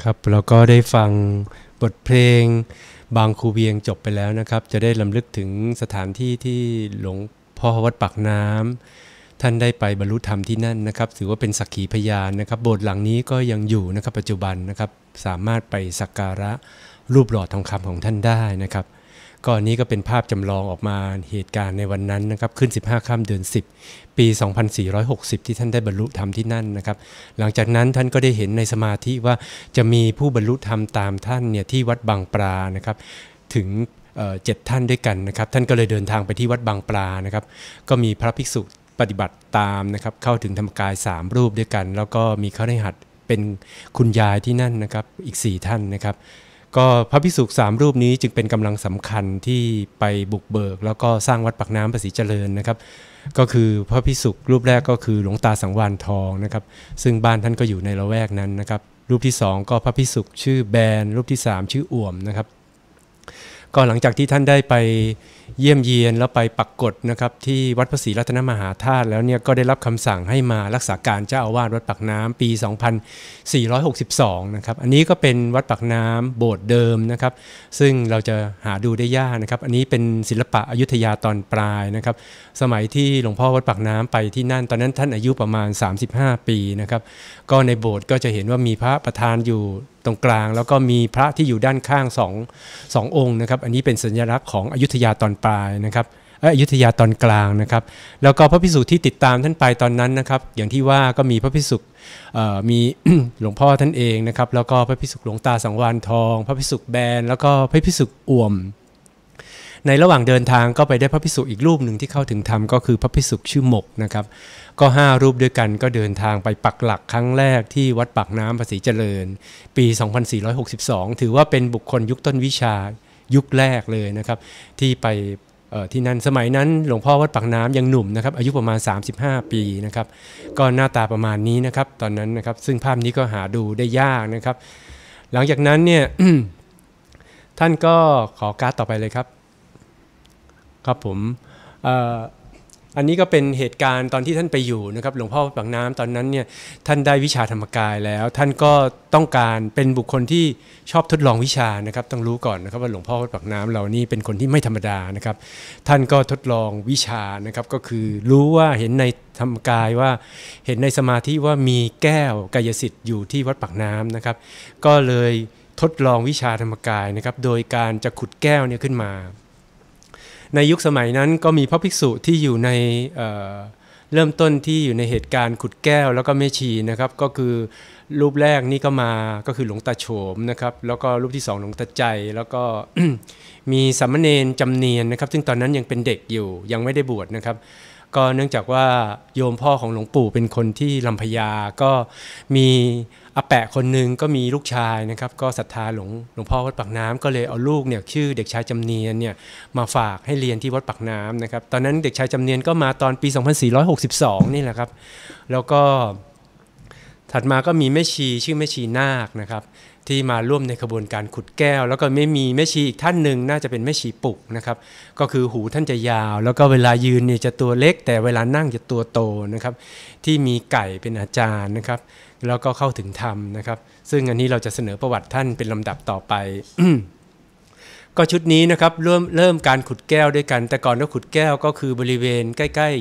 ครับแล้วก็ได้ฟังบทเพลง บางคูเวียงจบไปแล้วนะครับ จะได้ลำลึกถึงสถานที่ที่หลวงพ่อวัดปากน้ำท่านได้ไปบรรลุธรรมที่นั่นนะครับถือว่าเป็นสักขีพยานนะครับโบสถ์หลังนี้ก็ยังอยู่นะครับปัจจุบันนะครับ สามารถไปสักการะรูปหล่อทองคำของท่านได้นะครับก็นี้ก็เป็นภาพจำลองออกมาเหตุการณ์ในวันนั้นนะครับขึ้น 15ค่ำเดือน 10 ปี 2460 ที่ท่านได้บรรลุธรรมที่นั่นนะครับ หลังจากนั้นท่านก็ได้เห็นในสมาธิว่าจะมีผู้บรรลุธรรมตามท่านเนี่ยที่วัดบางปลานะครับถึงเจ็ดท่านด้วยกันนะครับ ท่านก็เลยเดินทางไปที่วัดบางปลานะครับ ก็มีพระภิกษุปฏิบัติตามนะครับเข้าถึงธรรมกาย 3 รูปด้วยกัน แล้วก็มีข้าได้หัดเป็นคุณยายที่นั่นนะครับอีก 4 ท่านนะครับก็พระพิสุกสามรูปนี้จึงเป็นกำลังสำคัญที่ไปบุกเบิก แล้วก็สร้างวัดปักน้ำประสีเจริญนะครับ ก็คือพระพิสุกรูปแรกก็คือหลวงตาสังวานทองนะครับ ซึ่งบ้านท่านก็อยู่ในละแวกนั้นนะครับ รูปที่ 2 ก็พระพิสุกชื่อแบนรูปที่ 3 ชื่ออ่วมนะครับก็หลังจากที่ท่านได้ไปเยี่ยมเยียนแล้วไปปักกฎนะครับที่วัดพระศรีรัตนมหาธาตุแล้วเนี่ยก็ได้รับคำสั่งให้มารักษาการเจ้าอาวาสวัดปักน้ำปี 2462 นะครับอันนี้ก็เป็นวัดปักน้ำโบสถ์เดิมนะครับ ซึ่งเราจะหาดูได้ยากนะครับ อันนี้เป็นศิลปะอายุทยาตอนปลายนะครับสมัยที่หลวงพ่อวัดปักน้ำไปที่นั่นตอนนั้น ท่านอายุประมาณ 35 ปีนะครับก็ในโบสถ์ก็จะเห็นว่ามีพระประธานอยู่ตรงกลางแล้วก็มีพระที่อยู่ด้านข้างสองสององค์นะครับอันนี้เป็นสัญลักษณ์ของอยุธยาตอนปลายนะครับอยุธยาตอนกลางนะครับแล้วก็พระพิสุที่ติดตามท่านไปตอนนั้นนะครับอย่างที่ว่าก็มีพระพิสุมีหลวงพ่อท่านเองนะครับแล้วก็พระพิสุหลวงตาสังวานทอง พระพิสุแบนแล้วก็พระพิสุอ่วมในระหว่างเดินทางก็ไปได้พระพิสุอีกรูปหนึ่งที่เข้าถึงธรรมก็คือพระพิสุชื่อหมกนะครับ ก็ 5 รูปด้วยกันก็เดินทางไปปักหลักครั้งแรกที่วัดปากน้ำภาษีเจริญ ปี 2462 ถือว่าเป็นบุคคลยุคต้นวิชายุคแรกเลยนะครับ ที่ไปที่นั่นสมัยนั้นหลวงพ่อวัดปากน้ำยังหนุ่มนะครับอายุประมาณ 35 ปีนะครับ ก็หน้าตาประมาณนี้นะครับ ตอนนั้นนะครับซึ่งภาพนี้ก็หาดูได้ยากนะครับ หลังจากนั้นเนี่ยท่านก็ขอการ์ดต่อไปเลยครับครับผมอันนี้ก็เป็นเหตุการณ์ตอนที่ท่านไปอยู่นะครับหลวงพ่อปากน้ำตอนนั้นเนี่ย ท่านได้วิชาธรรมกายแล้ว ท่านก็ต้องการเป็นบุคคลที่ชอบทดลองวิชานะครับ ต้องรู้ก่อนนะครับว่าหลวงพ่อปากน้ำเรานี่เป็นคนที่ไม่ธรรมดานะครับ ท่านก็ทดลองวิชานะครับก็คือรู้ว่าเห็นในธรรมกายว่าเห็นในสมาธิว่ามีแก้วกายสิทธิ์อยู่ที่วัดปากน้ำนะครับ ก็เลยทดลองวิชาธรรมกายนะครับโดยการจะขุดแก้วเนี่ยขึ้นมาในยุคสมัยนั้นก็มีพระภิกษุที่อยู่ในเริ่มต้นที่อยู่ในเหตุการณ์ขุดแก้วแล้วก็เมชีนะครับ ก็คือรูปแรกนี่ก็มาก็คือหลวงตาโฉมนะครับแล้วก็รูปที่สองหลวงตาใจ แล้วก็มีสัมมเนรจำเนียนนะครับ ซึ่งตอนนั้นยังเป็นเด็กอยู่ยังไม่ได้บวชนะครับ ก็เนื่องจากว่าโยมพ่อของหลวงปู่เป็นคนที่ลำพญาก็มีอาแปะคนหนึ่งก็มีลูกชายนะครับก็ศรัทธาหลวงหลวงพ่อวัดปากน้ำก็เลยเอาลูกเนี่ยชื่อเด็กชายจำเนียนเนี่ยมาฝากให้เรียนที่วัดปากน้ำนะครับตอนนั้นเด็กชายจำเนียนก็มาตอนปี 2462 นี่แหละครับ แล้วก็ถัดมาก็มีแม่ชีชื่อแม่ชีนาคนะครับ ที่มาร่วมในขบวนการขุดแก้ว แล้วก็ไม่มีแม่ชีอีกท่านหนึ่งน่าจะเป็นแม่ชีปุกนะครับ ก็คือหูท่านจะยาว แล้วก็เวลายืนเนี่ยจะตัวเล็ก แต่เวลานั่งจะตัวโตนะครับ ที่มีไก่เป็นอาจารย์นะครับแล้วก็เข้าถึงธรรมนะครับ ซึ่งอันนี้เราจะเสนอประวัติท่านเป็นลำดับต่อไป ก็ชุดนี้นะครับเริ่มเริ่มการขุดแก้วด้วยกัน แต่ก่อนเราขุดแก้วก็คือบริเวณใกล้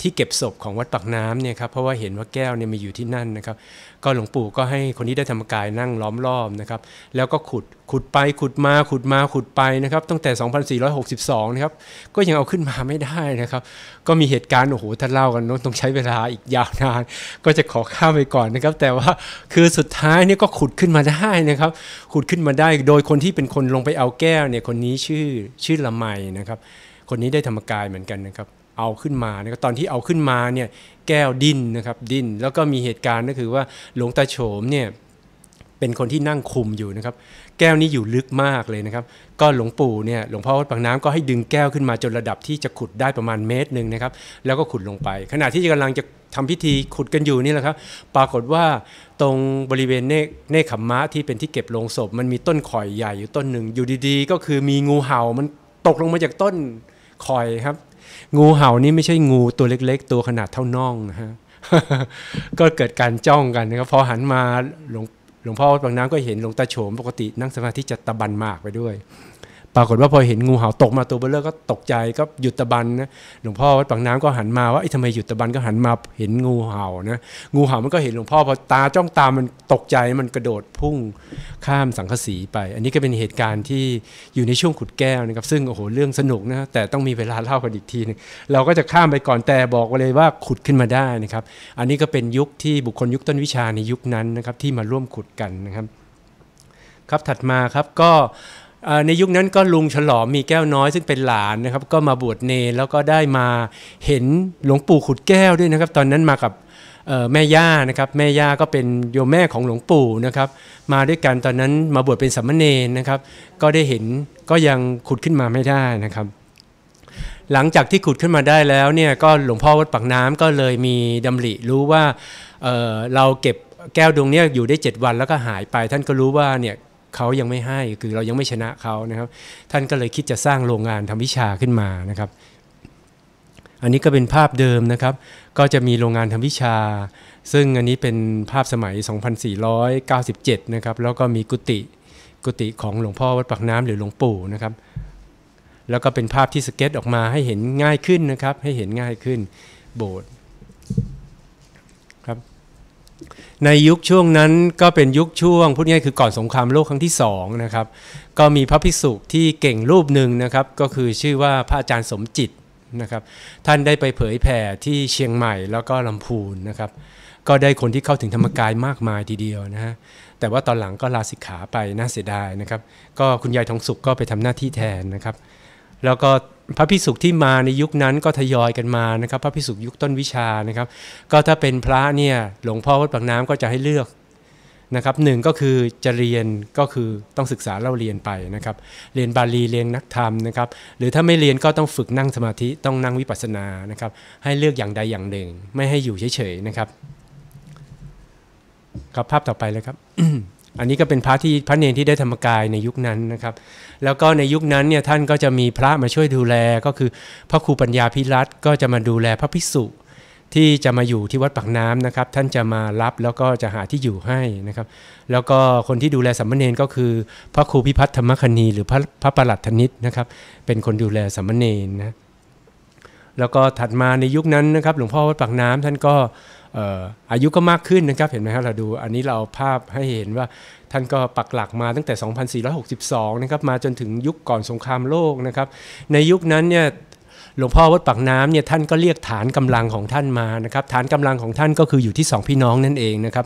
ที่เก็บศพของวัดปักน้ำเนี่ยครับเพราะว่าเห็นว่าแก้วเนี่ยมีอยู่ที่นั่นนะครับ ก็หลวงปู่ก็ให้คนที่ได้ธรรมกายนั่งล้อมรอบนะครับแล้วก็ขุดขุดไปขุดมาขุดมาขุดไปนะครับตั้งแต่ 2462นะครับก็ยังเอาขึ้นมาไม่ได้นะครับ ก็มีเหตุการณ์โอ้โหท่านเล่ากันนต้องใช้เวลาอีกยาวนานก็จะขอข้ามไปก่อนนะครับ แต่ว่าคือสุดท้ายเนี่ยก็ขุดขึ้นมาได้นะครับ ขุดขึ้นมาได้โดยคนที่เป็นคนลงไปเอาแก้วเนี่ยคนนี้ชื่อชื่อละไมนะครับคนนี้ได้ธรรมกายเหมือนกันนะครับเอาขึ้นมานะครับตอนที่เอาขึ้นมาเนี่ยแก้วดิ้นนะครับ ดิ้นแล้วก็มีเหตุการณ์ก็คือว่าหลวงตาโฉมเนี่ยเป็นคนที่นั่งคุมอยู่นะครับ แก้วนี้อยู่ลึกมากเลยนะครับ ก็หลวงปู่เนี่ยหลวงพ่อวัดปากน้ำก็ให้ดึงแก้วขึ้นมาจนระดับที่จะขุดได้ประมาณเมตรหนึ่งนะครับ แล้วก็ขุดลงไป ขณะที่กำลังจะทำพิธีขุดกันอยู่นี่แหละครับ ปรากฏว่าตรงบริเวณเน่เนขมมะที่เป็นที่เก็บโลงศพ มันมีต้นข่อยใหญ่อยู่ต้นหนึ่งอยู่ดีๆ ก็คือมีงูเห่ามันตกลงมาจากต้นข่อยครับงูเห่านี่ไม่ใช่งูตัวเล็กๆตัวขนาดเท่าน่องนะฮะ ก็เกิดการจ้องกันนะครับ พอหันมาหลวงหลวงพ่อบางน้ำก็เห็นหลวงตาโฉมปกตินั่งสมาธิจะตะบันมากไปด้วยปรากฏว่าพอเห็นงูเห่าตกมาตัวเบลเลอร์ก็ตกใจก็หยุดตะบันนะหลวงพ่อวัดปากน้ำก็หันมาว่าไอ้ทำไมหยุดตะบันก็หันมาเห็นงูเห่านะงูเห่ามันก็เห็นหลวงพ่อพอตาจ้องตามมันตกใจมันกระโดดพุ่งข้ามสังคสีไป อันนี้ก็เป็นเหตุการณ์ที่อยู่ในช่วงขุดแก้วนะครับ ซึ่งโอ้โหเรื่องสนุกนะแต่ต้องมีเวลาเล่ากันอีกทีนึงเราก็จะข้ามไปก่อนแต่บอกเลยว่าขุดขึ้นมาได้นะครับ อันนี้ก็เป็นยุคที่บุคคลยุคต้นวิชาในยุคนั้นนะครับ ที่มาร่วมขุดกันนะครับ ครับถัดมาครับก็ในยุคนั้นก็ลุงฉลอมมีแก้วน้อยซึ่งเป็นหลานนะครับก็มาบวชเนแล้วก็ได้มาเห็นหลวงปู่ขุดแก้วด้วยนะครับตอนนั้นมากับแม่ย่านะครับแม่ย่าก็เป็นโยมแม่ของหลวงปู่นะครับมาด้วยกัน ตอนนั้นมาบวชเป็นสัมมเนนนะครับก็ได้เห็นก็ยังขุดขึ้นมาไม่ได้นะครับ หลังจากที่ขุดขึ้นมาได้แล้วเนี่ยก็หลวงพ่อวัดปากน้ำก็เลยมีดำริรู้ว่าเเราเก็บแก้วดวงนี้อยู่ได้ 7 วันแล้วก็หายไป ท่านก็รู้ว่าเนี่ยเขายังไม่ให้คือเรายังไม่ชนะเขานะครับ ท่านก็เลยคิดจะสร้างโรงงานทำวิชาขึ้นมานะครับ อันนี้ก็เป็นภาพเดิมนะครับ ก็จะมีโรงงานทำวิชา ซึ่งอันนี้เป็นภาพสมัย 2497นะครับแล้วก็มีกุฏิกุฏิของหลวงพ่อวัดปากน้ำหรือหลวงปู่นะครับ แล้วก็เป็นภาพที่สเก็ตออกมาให้เห็นง่ายขึ้นนะครับ ให้เห็นง่ายขึ้นโบสถ์ในยุคช่วงนั้นก็เป็นยุคช่วงพูดง่ายคือก่อนสงครามโลกครั้งที่สองนะครับ ก็มีพระภิกษุที่เก่งรูปหนึ่งนะครับก็คือชื่อว่าพระอาจารย์สมจิตนะครับ ท่านได้ไปเผยแผ่ที่เชียงใหม่แล้วก็ลำพูนนะครับ ก็ได้คนที่เข้าถึงธรรมกายมากมายทีเดียวนะฮะแต่ว่าตอนหลังก็ลาสิกขาไปน่าเสียดายนะครับ ก็คุณยายทองสุกก็ไปทำหน้าที่แทนนะครับ แล้วก็พระพิสุกที่มาในยุคนั้นก็ทยอยกันมานะครับ พระพิสุกยุคต้นวิชานะครับ ก็ถ้าเป็นพระเนี่ยหลวงพ่อวัดปากน้ำก็จะให้เลือกนะครับหนึ่งก็คือจะเรียนก็คือต้องศึกษาเล่าเรียนไปนะครับ เรียนบาลีเรียนนักธรรมนะครับ หรือถ้าไม่เรียนก็ต้องฝึกนั่งสมาธิต้องนั่งวิปัสสนานะครับ ให้เลือกอย่างใดอย่างหนึ่ง ไม่ให้อยู่เฉยๆนะครับครับภาพต่อไปเลยครับอันนี้ก็เป็นพระที่พระเนรที่ได้ธรรมกายในยุคนั้นนะครับ แล้วก็ในยุคนั้นเนี่ยท่านก็จะมีพระมาช่วยดูแลก็คือพระครูปัญญาพิรัตก็จะมาดูแลพระภิกษุ ที่จะมาอยู่ที่วัดปากน้ำนะครับ ท่านจะมารับแล้วก็จะหาที่อยู่ให้นะครับ แล้วก็คนที่ดูแลสัมมเนนก็คือ พระครูพิพัฒน์ธรรมคณีหรือพระพระประหลัดธนิตนะครับ เป็นคนดูแลสัมมเนนนะแล้วก็ถัดมาในยุคนั้นนะครับ หลวงพ่อวัดปากน้ำท่านก็อายุก็มากขึ้นนะครับเห็นไหมครับเราดู อันนี้เราภาพให้เห็นว่าท่านก็ปักหลักมาตั้งแต่ 2462 นะครับมาจนถึงยุคก่อนสงครามโลกนะครับ ในยุคนั้นเนี่ยหลวงพ่อวัดปากน้ำเนี่ยท่านก็เรียกฐานกำลังของท่านมานะครับฐานกำลังของท่านก็คืออยู่ที่2พี่น้องนั่นเองนะครับ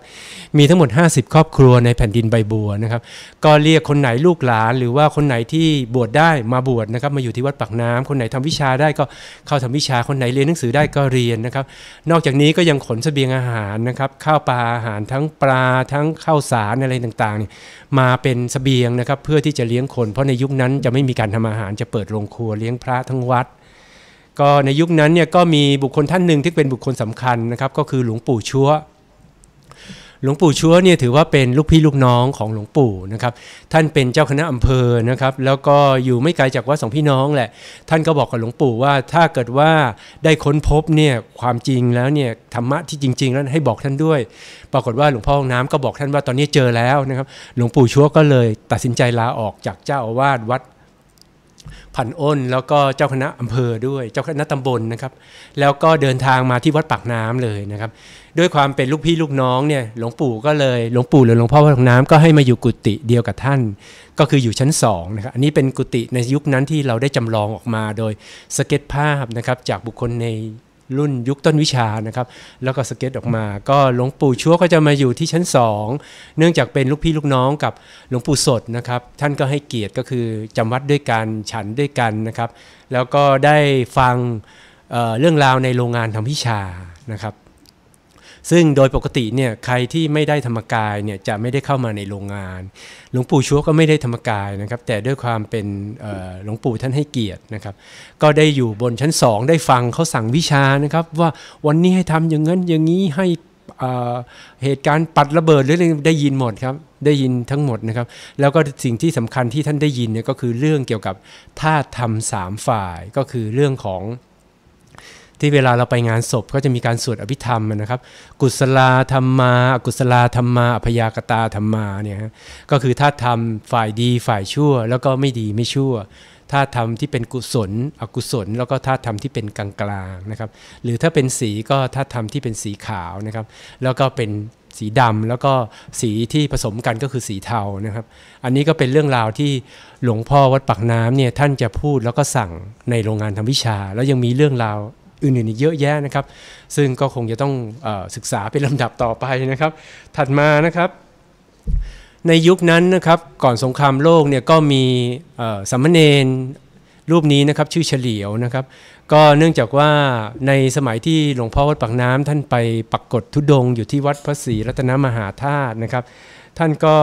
มีทั้งหมด 50 ครอบครัวในแผ่นดินใบบัวนะครับก็เรียกคนไหนลูกหลาน หรือว่าคนไหนที่บวชได้มาบวชนะครับ มาอยู่ที่วัดปากน้ำ คนไหนทำวิชาได้ก็เข้าทำวิชาคนไหนเรียนหนังสือได้ก็เรียนนะครับ นอกจากนี้ก็ยังขนสเสบียงอาหารนะครับข้าวปลาอาหารทั้งปลาทั้งข้าวสารอะไรต่างๆ มาเป็นสเสบียงนะครับเพื่อที่จะเลี้ยงคนเพราะในยุคนั้นจะไม่มีการทำอาหารจะเปิดโรงครัวเลี้ยงพระทั้งวัดก็ในยุคนั้นเนี่ยก็มีบุคคลท่านหนึ่งที่เป็นบุคคลสำคัญนะครับ ก็คือหลวงปู่ชัวหลวงปู่ชัวเนี่ยถือว่าเป็นลูกพี่ลูกน้องของหลวงปู่นะครับท่านเป็นเจ้าคณะอำเภอนะครับแล้วก็อยู่ไม่ไกลจากวัดสองพี่น้องแหละท่านก็บอกกับหลวงปู่ว่าถ้าเกิดว่าได้ค้นพบเนี่ยความจริงแล้วเนี่ยธรรมะที่จริงๆแล้วให้บอกท่านด้วย ปรากฏว่าหลวงพ่อองน้ำก็บอกท่านว่าตอนนี้เจอแล้วนะครับหลวงปู่ชัวก็เลยตัดสินใจลาออกจากเจ้าอาวาสวัดพันอ้นแล้วก็เจ้าคณะอำเภอด้วยเจ้าคณะตำบลนะครับ แล้วก็เดินทางมาที่วัดปากน้ำเลยนะครับด้วยความเป็นลูกพี่ลูกน้องเนี่ยหลวงปู่ก็เลยหลวงปู่หรือหลวงพ่อวัดปากน้ำก็ให้มาอยู่กุฏิเดียวกับท่าน ก็คืออยู่ชั้นสองนะครับอันนี้เป็นกุฏิในยุคนั้นที่เราได้จำลองออกมา โดยสเก็ตภาพนะครับจากบุคคลในรุ่นยุคต้นวิชานะครับ แล้วก็สเก็ตออกมา ก็หลวงปู่ชั่วก็จะมาอยู่ที่ชั้น 2 เนื่องจากเป็นลูกพี่ลูกน้องกับหลวงปู่สดนะครับ ท่านก็ให้เกียรติก็คือจำวัดด้วยกันฉันด้วยกันนะครับ แล้วก็ได้ฟังเเรื่องราวในโรงงานทำพิชานะครับซึ่งโดยปกติเนี่ยใครที่ไม่ได้ธรรมกายเนี่ยจะไม่ได้เข้ามาในโรงงานหลวงปู่ชัวก็ไม่ได้ธรรมกายนะครับแต่ด้วยความเป็นหลวงปู่ท่านให้เกียรตินะครับก็ได้อยู่บนชั้นสองได้ฟังเขาสั่งวิชานะครับ ว่าวันนี้ให้ทำอย่างนั้นอย่างนี้ให้เหตุการณ์ปัดระเบิดหรืออะไรได้ยินหมดครับได้ยินทั้งหมดนะครับ แล้วก็สิ่งที่สำคัญที่ท่านได้ยินเนี่ยก็คือเรื่องเกี่ยวกับท่าทำธรรมสามฝ่ายก็คือเรื่องของที่เวลาเราไปงานศพก็จะมีการสวดอภิธรรมนะครับ กุศลาธรรมาอกุศลาธรรมาอพยากตาธรรมาเนี่ยก็คือถ้าทำฝ่ายดีฝ่ายชั่ว แล้วก็ไม่ดีไม่ชั่ว่าธรรมที่เป็นกุศล อกุศล แล้วก็่าธรรมที่เป็นกลางงนะครับ หรือถ้าเป็นสีก็่าธรรมที่เป็นสีขาวนะครับ แล้วก็เป็นสีดำแล้วก็สีที่ผสมกันก็คือสีเทานะครับ อันนี้ก็เป็นเรื่องราวที่หลวงพ่อวัดปากน้ำเนี่ยท่านจะพูดแล้วก็สั่งในโรงงานทำวิชา แล้วยังมีเรื่องราวอื่นๆอีกเยอะแยะนะครับ ซึ่งก็คงจะต้องอศึกษาเป็นลำดับต่อไปนะครับ ถัดมานะครับ ในยุคนั้นนะครับ ก่อนสงครามโลกเนี่ยก็มีสัมมณนรูปนี้นะครับ ชื่อเฉลียวนะครับ ก็เนื่องจากว่าในสมัยที่หลวงพ่อวัดปากน้ำ ท่านไปปักกฏทุดงอยู่ที่วัดพระศรีรัตนมหาธาตุนะครับท่านก็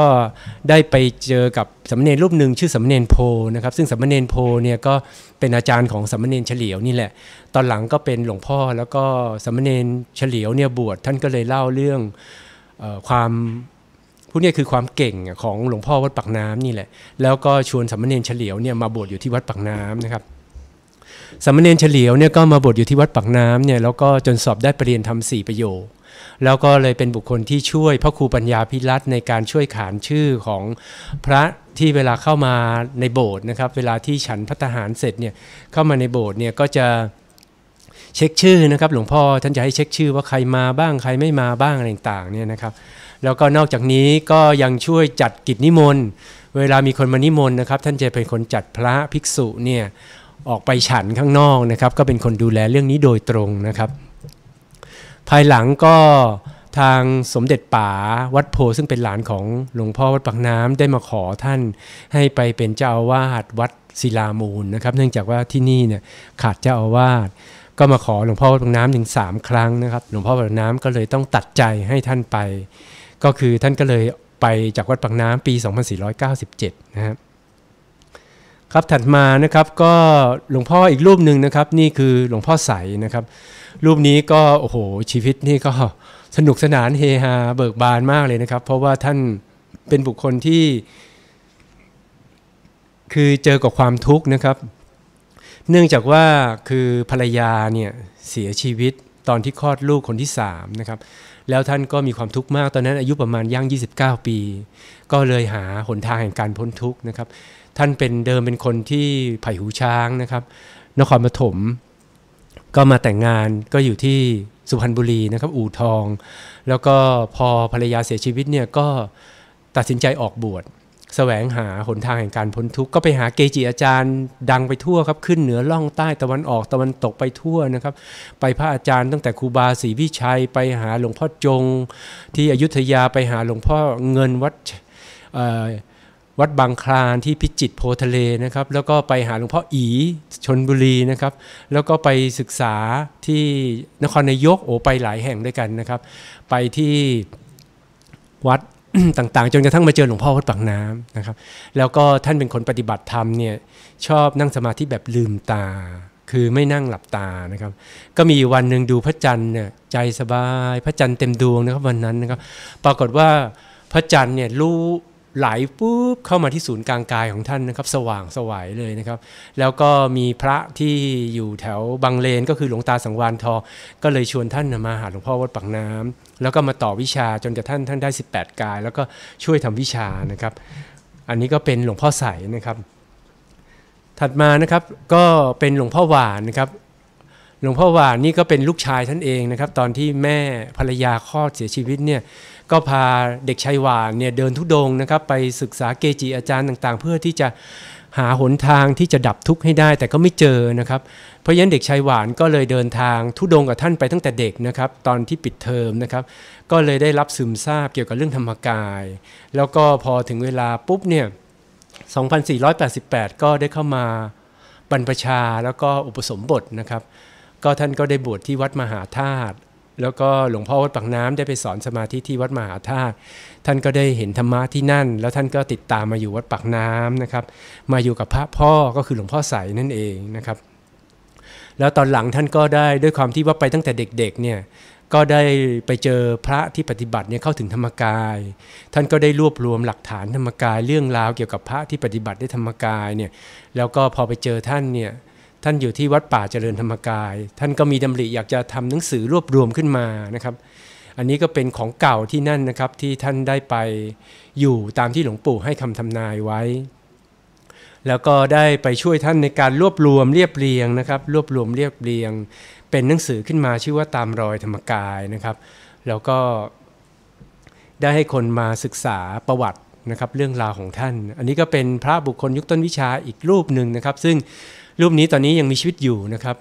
ได้ไปเจอกับสมณเณรรูปหนึ่งชื่อสมณเณรโพนะครับซึ่งสมณเณรโพเนี่ยก็เป็นอาจารย์ของสมณเณรเฉลียวนี่แหละตอนหลังก็เป็นหลวงพ่อแล้วก็สมณเณรเฉลียวเนี่ยบวชท่านก็เลยเล่าเรื่องออความพู้นี้คือความเก่งของหลวงพ่อวัดปักน้ำนี่แหละแล้วก็ชวนสมณเณรเฉลียวเนี่ยมาบวชอยู่ที่วัดปักน้ำนะครับสมณเณรเฉลียวเนี่ยก็มาบวชอยู่ที่วัดปักน้ำเนี่ยแล้วก็จนสอบได้ปรริญญาธรรมสี่ประโยคแล้วก็เลยเป็นบุคคลที่ช่วยพระครูปัญญาพิรัตในการช่วยขานชื่อของพระที่เวลาเข้ามาในโบสถ์นะครับ เวลาที่ฉันพัฒหารเสร็จเนี่ยเข้ามาในโบสถ์เนี่ยก็จะเช็คชื่อนะครับ หลวงพ่อท่านจะให้เช็คชื่อว่าใครมาบ้าง ใครไม่มาบ้างอะไรต่างเนี่ยนะครับ แล้วก็นอกจากนี้ก็ยังช่วยจัดกิจนิมนต์ เวลามีคนมานิมนต์นะครับ ท่านจะเป็นคนจัดพระภิกษุเนี่ยออกไปฉันข้างนอกนะครับ ก็เป็นคนดูแลเรื่องนี้โดยตรงนะครับภายหลังก็ทางสมเด็จป๋าวัดโพซึ่งเป็นหลานของหลวงพ่อวัดปากน้ำได้มาขอท่าน ให้ไปเป็นเจ้าอาวาสวัดศิลามูลนะครับ เนื่องจากว่าที่นี่เนี่ยขาดเจ้าอาวาสก็มาขอหลวงพ่อวัดปากน้ำถึงสามครั้งนะครับหลวงพ่อวัดปากน้ำก็เลยต้องตัดใจให้ท่านไป ก็คือท่านก็เลยไปจากวัดปากน้ำปี2497นะครับครับถัดมานะครับก็หลวงพ่ออีกรูปหนึ่งนะครับ นี่คือหลวงพ่อใสนะครับ รูปนี้ก็โอ้โหชีวิตนี่ก็สนุกสนานเฮฮาเบิกบานมากเลยนะครับ เพราะว่าท่านเป็นบุคคลที่ คือเจอกับความทุกข์นะครับ เนื่องจากว่าคือภรรยาเนี่ยเสียชีวิตตอนที่คลอดลูกคนที่3นะครับแล้วท่านก็มีความทุกข์มากตอนนั้นอายุประมาณย่าง29 ปี ก็เลยหาหนทางแห่งการพ้นทุกข์นะครับท่านเป็นเดิมเป็นคนที่ไผ่หูช้างนะครับ นครปฐมก็มาแต่งงานก็อยู่ที่สุพรรณบุรีนะครับอู่ทอง แล้วก็พอภรรยาเสียชีวิตเนี่ยก็ตัดสินใจออกบวชสแสวงหาหนทางแห่งการพ้นทุกข์ ก็ไปหาเกจิอาจารย์ดังไปทั่วครับ ขึ้นเหนือล่องใต้ตะวันออกตะวันตกไปทั่วนะครับ ไปพระอาจารย์ตั้งแต่ครูบาศรีวิชัยไปหาหลวงพ่อจง ที่อยุธยาไปหาหลวงพ่อเงินวัดวัดบางคลานที่พิจิตโพทะเลนะครับ แล้วก็ไปหาหลวงพ่ออีชนบุรีนะครับ แล้วก็ไปศึกษาที่นครนายกโอ้ไปหลายแห่งด้วยกันนะครับ ไปที่วัดต่างๆ จนกระทั่งมาเจอหลวงพ่อวัดปากน้ำนะครับ แล้วก็ท่านเป็นคนปฏิบัติธรรมเนี่ยชอบนั่งสมาธิแบบลืมตา คือไม่นั่งหลับตานะครับ ก็มีวันหนึ่งดูพระจันทร์เนี่ยใจสบายพระจันทร์เต็มดวงนะครับวันนั้นนะครับปรากฏว่าพระจันทร์เนี่ยรู้ไหลปุ๊บเข้ามาที่ศูนย์กลางกายของท่านนะครับสว่างสวัยเลยนะครับ แล้วก็มีพระที่อยู่แถวบางเลน ก็คือหลวงตาสังวานทอ ก็เลยชวนท่านมาหาหลวงพ่อวัดปากน้ำ แล้วก็มาต่อวิชาจนกระทั่งท่านได้ 18กาย แล้วก็ช่วยทำวิชานะครับ อันนี้ก็เป็นหลวงพ่อใสนะครับ ถัดมานะครับก็เป็นหลวงพ่อหวานนะครับ หลวงพ่อหวานนี่ก็เป็นลูกชายท่านเองนะครับ ตอนที่แม่ภรรยาคลอดเสียชีวิตเนี่ยก็พาเด็กชายหวานเนี่ยเดินทุดงนะครับไปศึกษาเกจิอาจารย์ต่างๆ เพื่อที่จะหาหนทางที่จะดับทุกข์ให้ได้แต่ก็ไม่เจอนะครับเพราะฉะนั้นเด็กชายหวานก็เลยเดินทางทุดงกับท่านไปตั้งแต่เด็กนะครับตอนที่ปิดเทอมนะครับ ก็เลยได้รับซึมซาบเกี่ยวกับเรื่องธรรมกาย แล้วก็พอถึงเวลาปุ๊บเนี่ย2488 ก็ได้เข้ามาบรรพชาแล้วก็อุปสมบทนะครับ ก็ท่านก็ได้บวชที่วัดมหาธาตุแล้วก็หลวงพ่อวัดปากน้ำได้ไปสอนสมาธิที่วัดมหาธาตุ ท่านก็ได้เห็นธรรมะที่นั่น แล้วท่านก็ติดตามมาอยู่วัดปากน้ำนะครับ มาอยู่กับพระพ่อ ก็คือหลวงพ่อใสนั่นเองนะครับ แล้วตอนหลังท่านก็ได้ด้วยความที่ว่าไปตั้งแต่เด็กๆ เนี่ย ก็ได้ไปเจอพระที่ปฏิบัติเนี่ยเข้าถึงธรรมกาย ท่านก็ได้รวบรวมหลักฐานธรรมกายเรื่องราวเกี่ยวกับพระที่ปฏิบัติได้ธรรมกายเนี่ย แล้วก็พอไปเจอท่านเนี่ยท่านอยู่ที่วัดป่าเจริญธรรมกาย ท่านก็มีดำริอยากจะทำหนังสือรวบรวมขึ้นมานะครับ อันนี้ก็เป็นของเก่าที่นั่นนะครับ ที่ท่านได้ไปอยู่ตามที่หลวงปู่ให้คำทำนายไว้ แล้วก็ได้ไปช่วยท่านในการรวบรวมเรียบเรียงนะครับ รวบรวมเรียบเรียง เป็นหนังสือขึ้นมาชื่อว่าตามรอยธรรมกายนะครับ แล้วก็ได้ให้คนมาศึกษาประวัตินะครับเรื่องราวของท่าน อันนี้ก็เป็นพระบุคคลยุคต้นวิชาอีกรูปหนึ่งนะครับ ซึ่งรูปนี้ตอนนี้ยังมีชีวิตอยู่นะครับ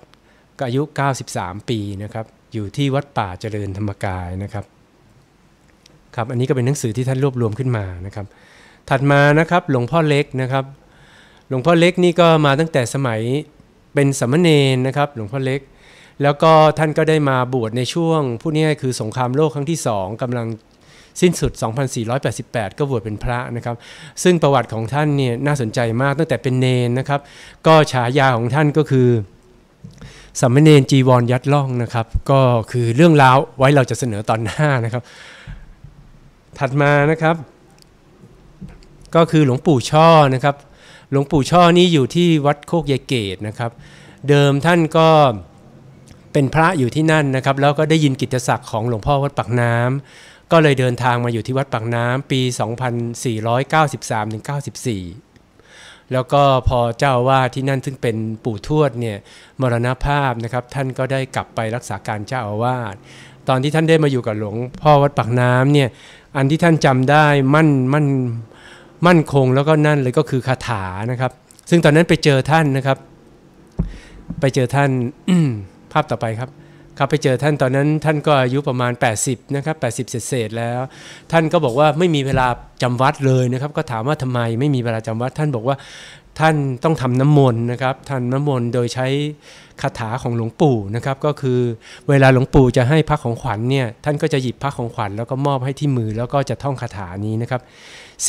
ก็อายุ 93 ปีนะครับอยู่ที่วัดป่าเจริญธรรมกายนะครับครับ อันนี้ก็เป็นหนังสือที่ท่านรวบรวมขึ้นมานะครับ ถัดมานะครับหลวงพ่อเล็กนะครับหลวงพ่อเล็กนี่ก็มาตั้งแต่สมัยเป็นสมณเณรนะครับ หลวงพ่อเล็ก แล้วก็ท่านก็ได้มาบวชในช่วงผู้นี้คือสงครามโลกครั้งที่สองกำลังสิ้นสุด 2488 ก็บวชเป็นพระนะครับ ซึ่งประวัติของท่านเนี่ยน่าสนใจมาก ตั้งแต่เป็นเนนนะครับ ก็ฉายาของท่านก็คือสัมเนนจีวรยัดล่องนะครับ ก็คือเรื่องราว ไว้เราจะเสนอตอนหน้านะครับ ถัดมานะครับ ก็คือหลวงปู่ช่อนะครับ หลวงปู่ช่อนี่อยู่ที่วัดโคกยายเกตนะครับ เดิมท่านก็เป็นพระอยู่ที่นั่นนะครับ แล้วก็ได้ยินกิตศักดิ์ของหลวงพ่อวัดปักน้ำก็เลยเดินทางมาอยู่ที่วัดปากน้ำปี 2493-94 แล้วก็พอเจ้าวาที่นั่นซึ่งเป็นปู่ทวดเนี่ย มรณภาพนะครับ ท่านก็ได้กลับไปรักษาการเจ้าอาวาสตอนที่ท่านได้มาอยู่กับหลวงพ่อวัดปากน้ำเนี่ย อันที่ท่านจำได้มั่นมั่นมั่นคงแล้วก็นั่นเลยก็คือคาถานะครับ ซึ่งตอนนั้นไปเจอท่านนะครับ ไปเจอท่านภาพต่อไปครับครับไปเจอท่านตอนนั้นท่านก็อายุประมาณ 80 นะครับ 80เศษแล้ว ท่านก็บอกว่าไม่มีเวลาจำวัดเลยนะครับ ก็ถามว่าทำไมไม่มีเวลาจำวัดท่านบอกว่าท่านต้องทำน้ำมนต์นะครับทำน้ำมนต์โดยใช้คาถาของหลวงปู่นะครับก็คือเวลาหลวงปู่จะให้พระของขวัญเนี่ยท่านก็จะหยิบพระของขวัญแล้วก็มอบให้ที่มือแล้วก็จะท่องคาถานี้นะครับ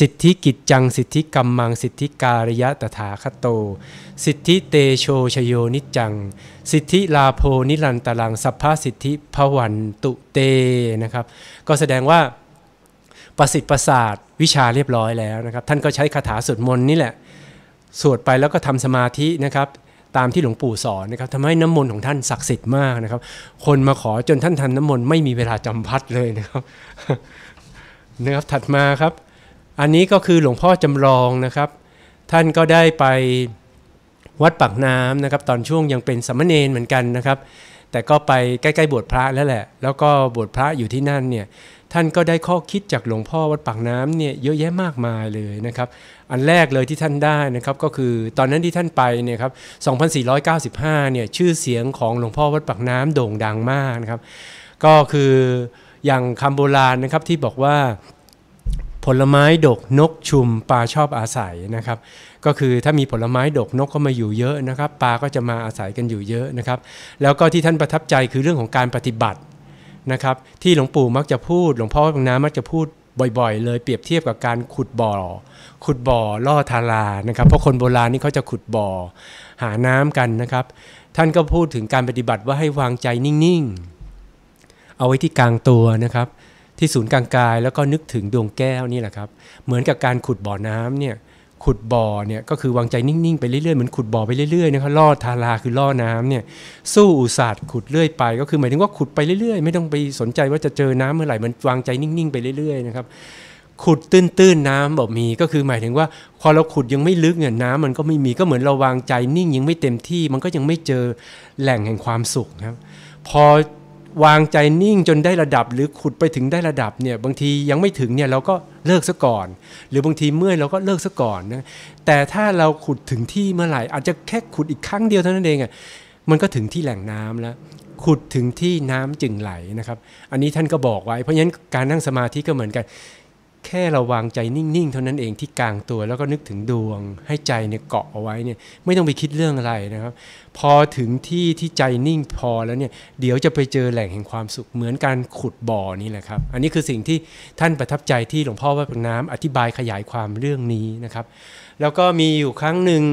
สิทธิกิจจัง สิทธิกรรมังสิทธิการยะตถาคโต สิทธิเตโชชโยนิจัง สิทธิลาโพนิรันตลังสัพพสิทธิพวันตุเตนะครับก็แสดงว่าประสิทธิ์ประสาทวิชาเรียบร้อยแล้วนะครับท่านก็ใช้คาถาสวดมนต์นี่แหละสวดไปแล้วก็ทำสมาธินะครับ ตามที่หลวงปู่สอนนะครับทำให้น้ำมนต์ของท่านศักดิ์สิทธิ์มากนะครับ คนมาขอจนท่านทำน้ำมนต์ไม่มีเวลาจำพัดเลยนะครับนะครับถัดมาครับ อันนี้ก็คือหลวงพ่อจำลองนะครับ ท่านก็ได้ไปวัดปากน้ำนะครับ ตอนช่วงยังเป็นสมณเณรเหมือนกันนะครับ แต่ก็ไปใกล้ๆบวชพระแล้วแหละ แล้วก็บวชพระอยู่ที่นั่นเนี่ยท่านก็ได้ข้อคิดจากหลวงพ่อวัดปากน้ำเนี่ยเยอะแยะมากมายเลยนะครับอันแรกเลยที่ท่านได้นะครับ ก็คือตอนนั้นที่ท่านไปเนี่ยครับ2495เนี่ยชื่อเสียงของหลวงพ่อวัดปากน้ำโด่งดังมากนะครับก็คืออย่างคำโบราณนะครับที่บอกว่าผลไม้ดกนกชุมปลาชอบอาศัยนะครับก็คือถ้ามีผลไม้ดกนกก็มาอยู่เยอะนะครับปลาก็จะมาอาศัยกันอยู่เยอะนะครับแล้วก็ที่ท่านประทับใจคือเรื่องของการปฏิบัตินะครับที่หลวงปู่มักจะพูดหลวงพ่อพกน้ำมักจะพูดบ่อย ๆ เลย เปรียบเทียบกับการขุดบ่อขุดบ่อ ล่อทารานะครับ เพราะคนโบราณนี่เขาจะขุดบ่อ หาน้ำกันนะครับ ท่านก็พูดถึงการปฏิบัติว่าให้วางใจนิ่งๆ เอาไว้ที่กลางตัวนะครับ ที่ศูนย์กลางกายแล้วก็นึกถึงดวงแก้วนี่แหละครับ เหมือนกับการขุดบ่อน้ำเนี่ยขุดบ่อเนี่ยก็คือวางใจนิ่งๆไปเรื่อยๆเหมือนขุดบ่อไปเรื่อยๆนะครับล่อทาราคือล่อน้ำเนี่ยสู้อุตสาห์ขุดเรื่อยไปก็คือหมายถึงว่าขุดไปเรื่อยๆ ไม่ต้องไปสนใจว่าจะเจอน้ำเมื่อไหร่มันวางใจนิ่งๆไปเรื่อยๆนะครับขุดตื้นๆน้ำบอกมีก็คือหมายถึงว่าพอเราขุดยังไม่ลึกเนี่ยน้ำมันก็ไม่มีก็เหมือนเราวางใจนิ่งยังไม่เต็มที่มันก็ยังไม่เจอแหล่งแห่งความสุขครับพอวางใจนิ่งจนได้ระดับหรือขุดไปถึงได้ระดับเนี่ย บางทียังไม่ถึงเนี่ยเราก็เลิกซะก่อน หรือบางทีเมื่อยเราก็เลิกซะก่อนนะแต่ถ้าเราขุดถึงที่เมื่อไหร่ อาจจะแค่ขุดอีกครั้งเดียว เท่านั้นเองอ่ะมันก็ถึงที่แหล่งน้ำแล้ว ขุดถึงที่น้ำจึงไหลนะครับ อันนี้ท่านก็บอกไว้เพราะฉะนั้นการนั่งสมาธิก็เหมือนกันแค่เราวางใจนิ่งๆเท่านั้นเองที่กลางตัวแล้วก็นึกถึงดวงให้ใจเนี่ยเกาะเอาไว้เนี่ยไม่ต้องไปคิดเรื่องอะไรนะครับพอถึงที่ที่ใจนิ่งพอแล้วเนี่ยเดี๋ยวจะไปเจอแหล่งแห่งความสุขเหมือนการขุดบ่อนี่แหละครับ อันนี้คือสิ่งที่ท่านประทับใจที่หลวงพ่อว่าปานน้ำอธิบายขยายความเรื่องนี้นะครับ แล้วก็มีอยู่ครั้งหนึ่ง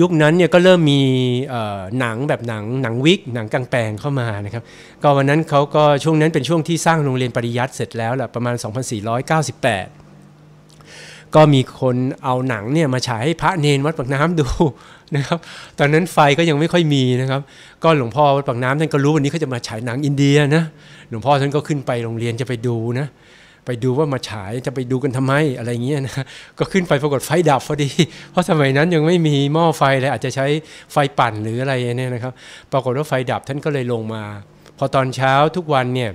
ยุคนั้นเนี่ยก็เริ่มมีหนังแบบหนังหนังวิก หนังกลางแปลงเข้ามานะครับก็วันนั้นเขาก็ช่วงนั้นเป็นช่วงที่สร้างโรงเรียนปริยัติเสร็จแล้วลหะประมาณ 2498 ก็มีคนเอาหนังเนี่ยมาฉายให้พระเนนวัดปากน้ำดูนะครับตอนนั้นไฟก็ยังไม่ค่อยมีนะครับ ก็หลวงพ่อวัดปากน้ำท่านก็รู้วันนี้เขาจะมาฉายหนังอินเดียนะ หลวงพ่อท่านก็ขึ้นไปโรงเรียนจะไปดูนะไปดูว่ามาฉายจะไปดูกันทำไมอะไรเงี้ยนะ ก็ขึ้นไปปรากฏไฟดับพอดี เพราะสมัยนั้นยังไม่มีหม้อไฟเลยอาจจะใช้ไฟปั่นหรืออะไรเนี่ยนะครับ ปรากฏว่าไฟดับท่านก็เลยลงมา พอตอนเช้าทุกวันเนี่ย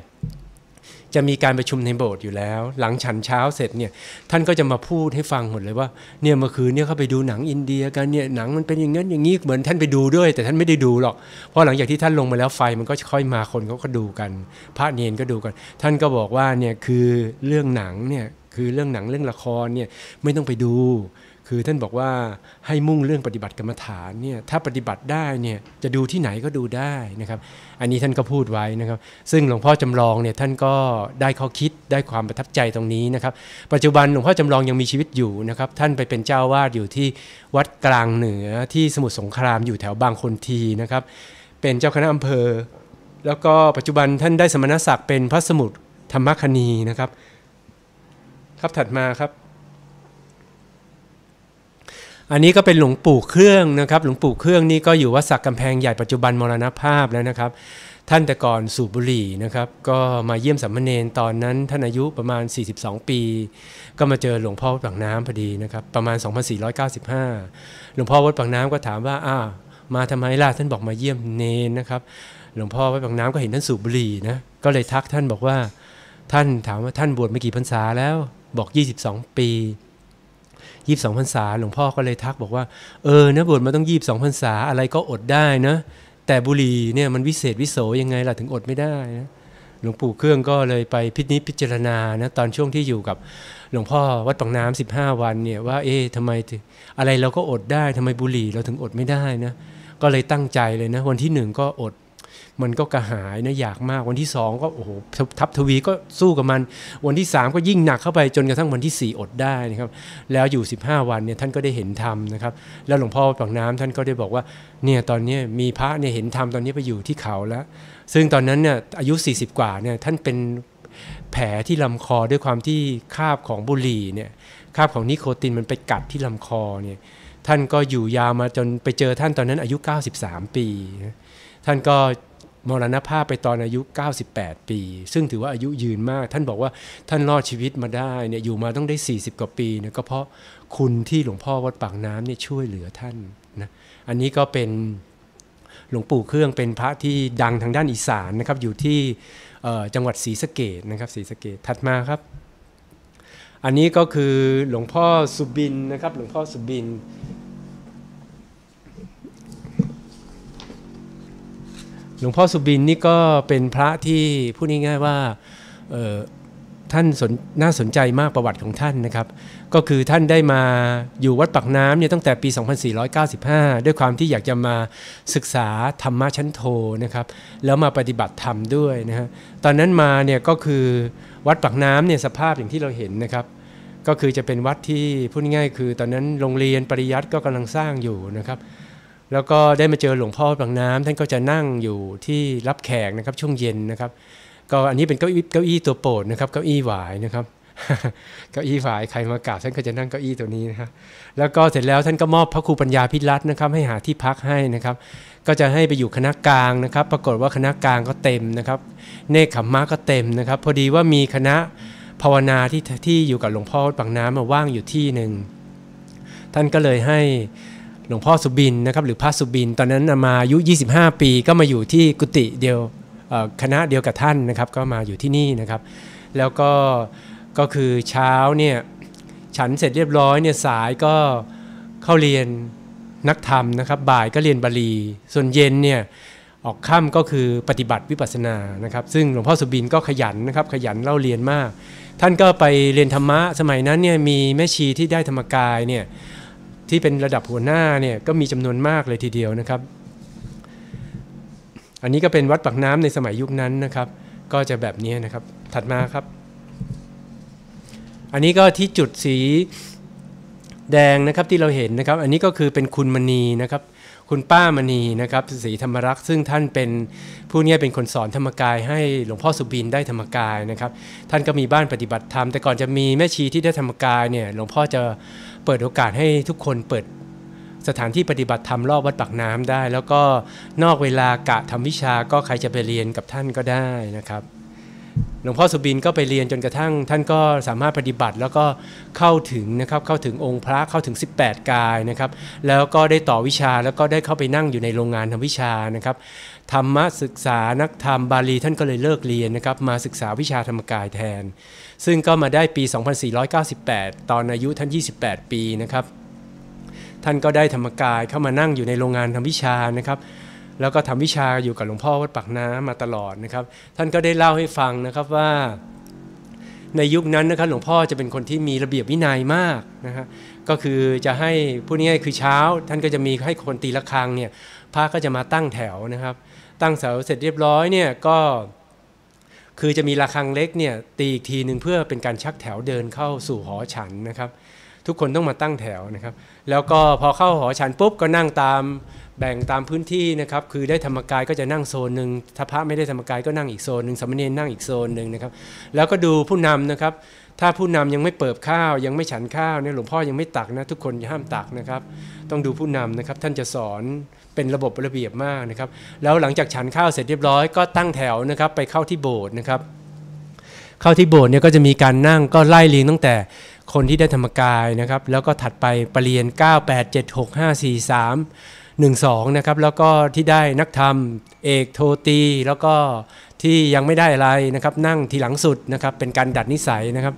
จะมีการประชุมในโบสถ์อยู่แล้ว หลังฉันเช้าเสร็จเนี่ย ท่านก็จะมาพูดให้ฟังหมดเลยว่าเนี่ยเมื่อคืนเนี่ยเขาไปดูหนังอินเดียกันเนี่ยหนังมันเป็นอย่างนั้นอย่างนี้เหมือนท่านไปดูด้วย แต่ท่านไม่ได้ดูหรอกเพราะหลังจากที่ท่านลงมาแล้วไฟมันก็ค่อยมาคนเขาก็ดูกันพระเนียนก็ดูกัน ท่านก็บอกว่าเนี่ยคือเรื่องหนังเนี่ยคือเรื่องหนังเรื่องละครเนี่ยไม่ต้องไปดูคือท่านบอกว่าให้มุ่งเรื่องปฏิบัติกรรมฐานเนี่ยถ้าปฏิบัติได้เนี่ยจะดูที่ไหนก็ดูได้นะครับ อันนี้ท่านก็พูดไว้นะครับ ซึ่งหลวงพ่อจำลองเนี่ยท่านก็ได้ข้อคิดได้ความประทับใจตรงนี้นะครับ ปัจจุบันหลวงพ่อจำลองยังมีชีวิตอยู่นะครับ ท่านไปเป็นเจ้าวาดอยู่ที่วัดกลางเหนือที่สมุทรสงครามอยู่แถวบางคนทีนะครับ เป็นเจ้าคณะอำเภอ แล้วก็ปัจจุบันท่านได้สมณศักดิ์เป็นพระสมุทรธรรมคณีนะครับ ครับถัดมาครับอันนี้ก็เป็นหลวงปู่เครื่องนะครับหลวงปู่เครื่องนี่ก็อยู่วัดสักกำแพงใหญ่ปัจจุบันมรณภาพแล้วนะครับ ท่านแต่ก่อนสูบบุหรี่นะครับก็มาเยี่ยมสัมมเนนตอนนั้นท่านอายุประมาณ 42 ปี ก็มาเจอหลวงพ่อวัดปากน้ำพอดีนะครับประมาณ 2495 หลวงพ่อวัดปากน้ำก็ถามว่าอ้ามาทำไมล่ะท่านบอกมาเยี่ยมเนนนะครับหลวงพ่อวัดปากน้ำก็เห็นท่านสูบบุหรี่นะก็เลยทักท่านบอกว่าท่านถามว่าท่านบวชมากี่พรรษาแล้วบอก 22 ปียี่สองพรรษา หลวงพ่อก็เลยทักบอกว่าเออนะบวชมาต้องยีบสองพรรษา อะไรก็อดได้นะ แต่บุหรี่เนี่ยมันวิเศษวิโสยังไงล่ะถึงอดไม่ได้นะหลวงปู่เครื่องก็เลยไปพิจิตพิจารณานะตอนช่วงที่อยู่กับหลวงพ่อวัดปังน้ำสิบห้าวันเนี่ยว่าเอ๊ะทำไมอะไรเราก็อดได้ทำไมบุหรี่เราถึงอดไม่ได้นะ ก็เลยตั้งใจเลยนะ วันที่หนึ่งก็อดมันก็กระหายนะอยากมาก วันที่สองก็โอ้โหทับทวีก็สู้กับมัน วันที่สามก็ยิ่งหนักเข้าไปจนกระทั่งวันที่สี่อดได้นะครับแล้วอยู่ 15 วันเนี่ยท่านก็ได้เห็นธรรมนะครับแล้วหลวงพ่อปากน้ำท่านก็ได้บอกว่าเนี่ยตอนนี้มีพระเนี่ยเห็นธรรมตอนนี้ไปอยู่ที่เขาแล้ว ซึ่งตอนนั้นเนี่ยอายุ 40 กว่าเนี่ยท่านเป็นแผลที่ลำคอด้วยความที่คาบของบุหรี่เนี่ยคาบของนิโคตินมันไปกัดที่ลำคอเนี่ยท่านก็อยู่ยาวมาจนไปเจอท่านตอนนั้นอายุ 93 ปี ท่านก็มรณภาพไปตอนอายุ 98 ปี ซึ่งถือว่าอายุยืนมาก ท่านบอกว่าท่านรอดชีวิตมาได้เนี่ย อยู่มาต้องได้ 40 กว่าปีเนี่ย ก็เพราะคุณที่หลวงพ่อวัดปากน้ำเนี่ยช่วยเหลือท่านนะ อันนี้ก็เป็นหลวงปู่เครื่องเป็นพระที่ดังทางด้านอีสานนะครับ อยู่ที่จังหวัดศรีสะเกดนะครับศรีสะเกดถัดมาครับ อันนี้ก็คือหลวงพ่อสุบินนะครับ หลวงพ่อสุบินหลวงพ่อสุบินนี่ก็เป็นพระที่พูดง่ายๆว่าท่านน่าสนใจมากประวัติของท่านนะครับ ก็คือท่านได้มาอยู่วัดปักน้ำเนี่ยตั้งแต่ปี 2495 ด้วยความที่อยากจะมาศึกษาธรรมะชั้นโทนะครับ แล้วมาปฏิบัติธรรมด้วยนะฮะตอนนั้นมาเนี่ยก็คือวัดปักน้ำเนี่ยสภาพอย่างที่เราเห็นนะครับ ก็คือจะเป็นวัดที่พูดง่ายๆคือ ตอนนั้นโรงเรียนปริยัติก็กำลังสร้างอยู่นะครับแล้วก็ได้มาเจอหลวงพ่อปางน้ำ ท่านก็จะนั่งอยู่ที่รับแขกนะครับช่วงเย็นนะครับ ก็อันนี้เป็นเก้าอี้เก้าอี้ตัวโปรดนะครับเก้าอี้หวายนะครับ เก้าอี้ฝ่ายใครมากราบท่านก็จะนั่งเก้าอี้ตัวนี้นะครับแล้วก็เสร็จแล้วท่านก็มอบพระครูปัญญาพิรัตนะครับ ให้หาที่พักให้นะครับ ก็จะให้ไปอยู่คณะกลางนะครับ ปรากฏว่าคณะกลางก็เต็มนะครับเนคขมมะก็เต็มนะครับ พอดีว่ามีคณะภาวนาที่ที่อยู่กับหลวงพ่อปังน้ำมาว่างอยู่ที่หนึ่งท่านก็เลยให้หลวงพ่อสุบินนะครับหรือพระสุบิน ตอนนั้นมาอายุ 25 ปีก็มาอยู่ที่กุฏิเดียวคณะเดียวกับท่านนะครับก็มาอยู่ที่นี่นะครับ แล้วก็ก็คือเช้าเนี่ยฉันเสร็จเรียบร้อยเนี่ยสายก็เข้าเรียนนักธรรมนะครับ บ่ายก็เรียนบาลีส่วนเย็นเนี่ยออกค่ำก็คือปฏิบัติวิปัสสนานะครับ ซึ่งหลวงพ่อสุบินก็ขยันนะครับขยันเล่าเรียนมาก ท่านก็ไปเรียนธรรมะสมัยนั้นเนี่ยมีแม่ชีที่ได้ธรรมกายเนี่ยที่เป็นระดับหัวหน้าเนี่ยก็มีจำนวนมากเลยทีเดียวนะครับ อันนี้ก็เป็นวัดปักน้ำในสมัยยุคนั้นนะครับ ก็จะแบบนี้นะครับถัดมาครับ อันนี้ก็ที่จุดสีแดงนะครับที่เราเห็นนะครับ อันนี้ก็คือเป็นคุณมณีนะครับ คุณป้ามณีนะครับสีธรรมรักษ์ซึ่งท่านเป็นผู้นี้เป็นคนสอนธรรมกายให้หลวงพ่อสุบินได้ธรรมกายนะครับ ท่านก็มีบ้านปฏิบัติธรรมแต่ก่อนจะมีแม่ชีที่ได้ธรรมกายเนี่ยหลวงพ่อจะเปิดโอกาสให้ทุกคนเปิดสถานที่ปฏิบัติธรรมรอบวัดปากน้ำได้ แล้วก็นอกเวลากะทำวิชาก็ใครจะไปเรียนกับท่านก็ได้นะครับหลวงพ่อสุบินก็ไปเรียนจนกระทั่ง ท่านก็สามารถปฏิบัติแล้วก็เข้าถึงนะครับเข้าถึงองค์พระเข้าถึง 18กายนะครับ แล้วก็ได้ต่อวิชาแล้วก็ได้เข้าไปนั่งอยู่ในโรงงานทำวิชานะครับ ธรรมศึกษานักธรรมบาลีท่านก็เลยเลิกเรียนนะครับ มาศึกษาวิชาธรรมกายแทนซึ่งก็มาได้ปี 2498 ตอนอายุท่าน 28 ปีนะครับ ท่านก็ได้ธรรมกายเข้ามานั่งอยู่ในโรงงานทำวิชานะครับ แล้วก็ทำวิชาอยู่กับหลวงพ่อวัดปากน้ำมาตลอดนะครับ ท่านก็ได้เล่าให้ฟังนะครับว่าในยุคนั้นนะครับ หลวงพ่อจะเป็นคนที่มีระเบียบวินัยมากนะฮะก็คือจะให้ผู้นี้คือเช้าท่านก็จะมีให้คนตีะระฆังเนี่ยพระก็จะมาตั้งแถวนะครับ ตั้งแถวเสร็จเรียบร้อยเนี่ยก็คือจะมีระฆังเล็กเนี่ยตีอีกทีหนึ่งเพื่อเป็นการชักแถวเดินเข้าสู่หอฉันนะครับ ทุกคนต้องมาตั้งแถวนะครับ แล้วก็พอเข้าหอฉันปุ๊บก็นั่งตาม แบ่งตามพื้นที่นะครับคือได้ธรรมกายก็จะนั่งโซนหนึ่งถ้าพระไม่ได้ธรรมกายก็นั่งอีกโซนหนึ่งสมณีนั่งอีกโซนหนึ่งนะครับแล้วก็ดูผู้นำนะครับ ถ้าผู้นำยังไม่เปิบข้าว ยังไม่ฉันข้าวเนี่ยหลวงพ่อยังไม่ตักนะ ทุกคนห้ามตักนะครับ ต้องดูผู้นำนะครับท่านจะสอนเป็นระบบระเบียบมากนะครับ แล้วหลังจากฉันข้าวเสร็จเรียบร้อยก็ตั้งแถวนะครับไปเข้าที่โบสถ์นะครับ เข้าที่โบสถ์เนี่ยก็จะมีการนั่งก็ไล่เลียงตั้งแต่คนที่ได้ธรรมกายนะครับแล้วก็ถัดไปปรริญญา9 8 7 6 5 4 3 1 2นะครับแล้วก็ที่ได้นักธรรมเอกโทตี แล้วก็ที่ยังไม่ได้อะไรนะครับนั่งทีหลังสุดนะครับเป็นการดัดนิสัยนะครับ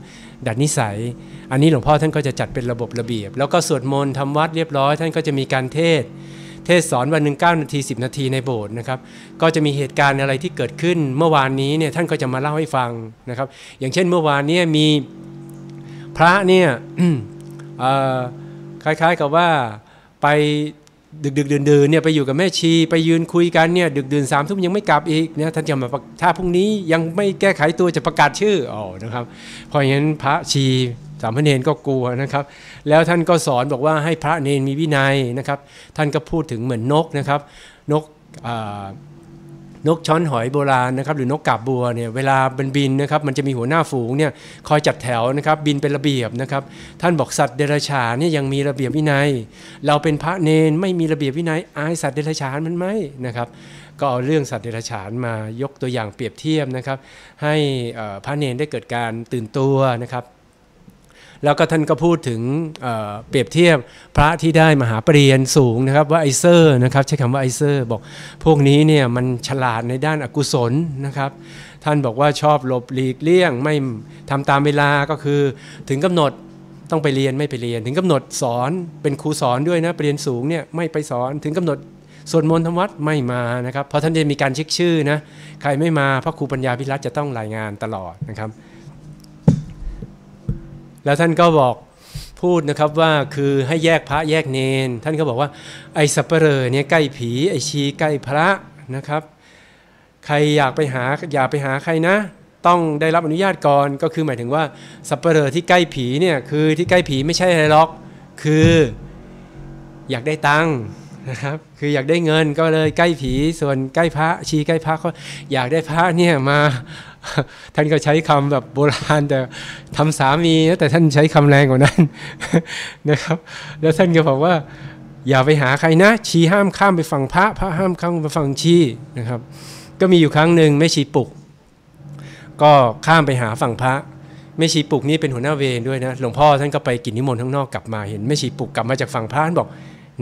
ดัดนิสัย อันนี้หลวงพ่อท่านก็จะจัดเป็นระบบระเบียบ แล้วก็สวดมนต์ทำวัดเรียบร้อย ท่านก็จะมีการเทศเทศสอนวันหนึ่งเนาที 10 นาทีในโบสถ์นะครับ ก็จะมีเหตุการณ์อะไรที่เกิดขึ้นเมื่อวานนี้เนี่ยท่านก็จะมาเล่าให้ฟังนะครับ อย่างเช่นเมื่อวานนี้มีพระเนี่ยคล้ายๆกับว่าไปดึกๆเดินๆเนี่ยไปอยู่กับแม่ชี ไปยืนคุยกันเนี่ยดึกดนสามทุ่มยังไม่กลับอีกเนี่ยท่านจะมาถ้าพรุ่งนี้ยังไม่แก้ไขตัวจะประกาศชื่ออ๋อนะครับเพราะฉะนั้นพระชีสามเณรก็กลัวนะครับ แล้วท่านก็สอนบอกว่าให้พระเนรมีวินัยนะครับ ท่านก็พูดถึงเหมือนนกนะครับนกนกช้อนหอยโบราณนะครับ หรือนกกาบบัวเนี่ยเวลาบินบินนะครับ มันจะมีหัวหน้าฝูงเนี่ยคอยจัดแถวนะครับ บินเป็นระเบียบนะครับ ท่านบอกสัตว์เดรัจฉานเนี่ยยังมีระเบียบวินัย เราเป็นพระเนนไม่มีระเบียบวินัยอายสัตว์เดรัจฉานมันไหมนะครับ ก็เอาเรื่องสัตว์เดรัจฉานมายกตัวอย่างเปรียบเทียบนะครับ ให้พระเนนได้เกิดการตื่นตัวนะครับแล้วก็ท่านก็พูดถึงเเปรียบเทียบพระที่ได้มหาปรริญญาสูงนะครับว่าไอเซอร์นะครับ ใช้คำว่าไอเซอร์บอกพวกนี้เนี่ยมันฉลาดในด้านอกุศลนะครับ ท่านบอกว่าชอบหลบหลีกเลี่ยงไม่ทำตามเวลาก็คือถึงกำหนดต้องไปเรียนไม่ไปเรียน ถึงกำหนดสอนเป็นครูสอนด้วยนะปรริญญาสูงเนี่ยไม่ไปสอนถึงกำหนดส่วนมนต์ธรรมวัดไม่มานะครับเพราะท่านจะมีการเช็คชื่อนะใครไม่มาพระครูปัญญาพิรัตจะต้องรายงานตลอดนะครับแล้วท่านก็บอกพูดนะครับว่าคือให้แยกพระแยกเนน ท่านก็บอกว่าไอ้สัปเหร่เนี่ยใกล้ผี ไอ้ชีใกล้พระนะครับ ใครอยากไปหาอย่าไปหาใครนะ ต้องได้รับอนุญาตก่อนก็คือหมายถึงว่าสัปเหร่ที่ใกล้ผีเนี่ยคือที่ใกล้ผีไม่ใช่อะไรหรอก คืออยากได้ตังค์นะครับ คืออยากได้เงินก็เลยใกล้ผีส่วนใกล้พระชีใกล้พระก็อยากได้พระเนี่ยมาท่านก็ใช้คำแบบโบราณแต่ทำสามีแต่ท่านใช้คำแรงกว่านั้นนะครับ แล้วท่านก็บอกว่า อย่าไปหาใครนะ ชีห้ามข้ามไปฝั่งพระพระห้ามข้ามไปฝั่งชีนะครับ ก็มีอยู่ครั้งหนึ่งไม่ชีปุก ก็ข้ามไปหาฝั่งพระ ไม่ชีปุกนี่เป็นหัวหน้าเวรด้วยนะหลวงพ่อท่านก็ไปกินนิมนต์ข้างนอกกลับมาเห็น ไม่ชีปุกกลับมาจากฝั่งพระท่านบอก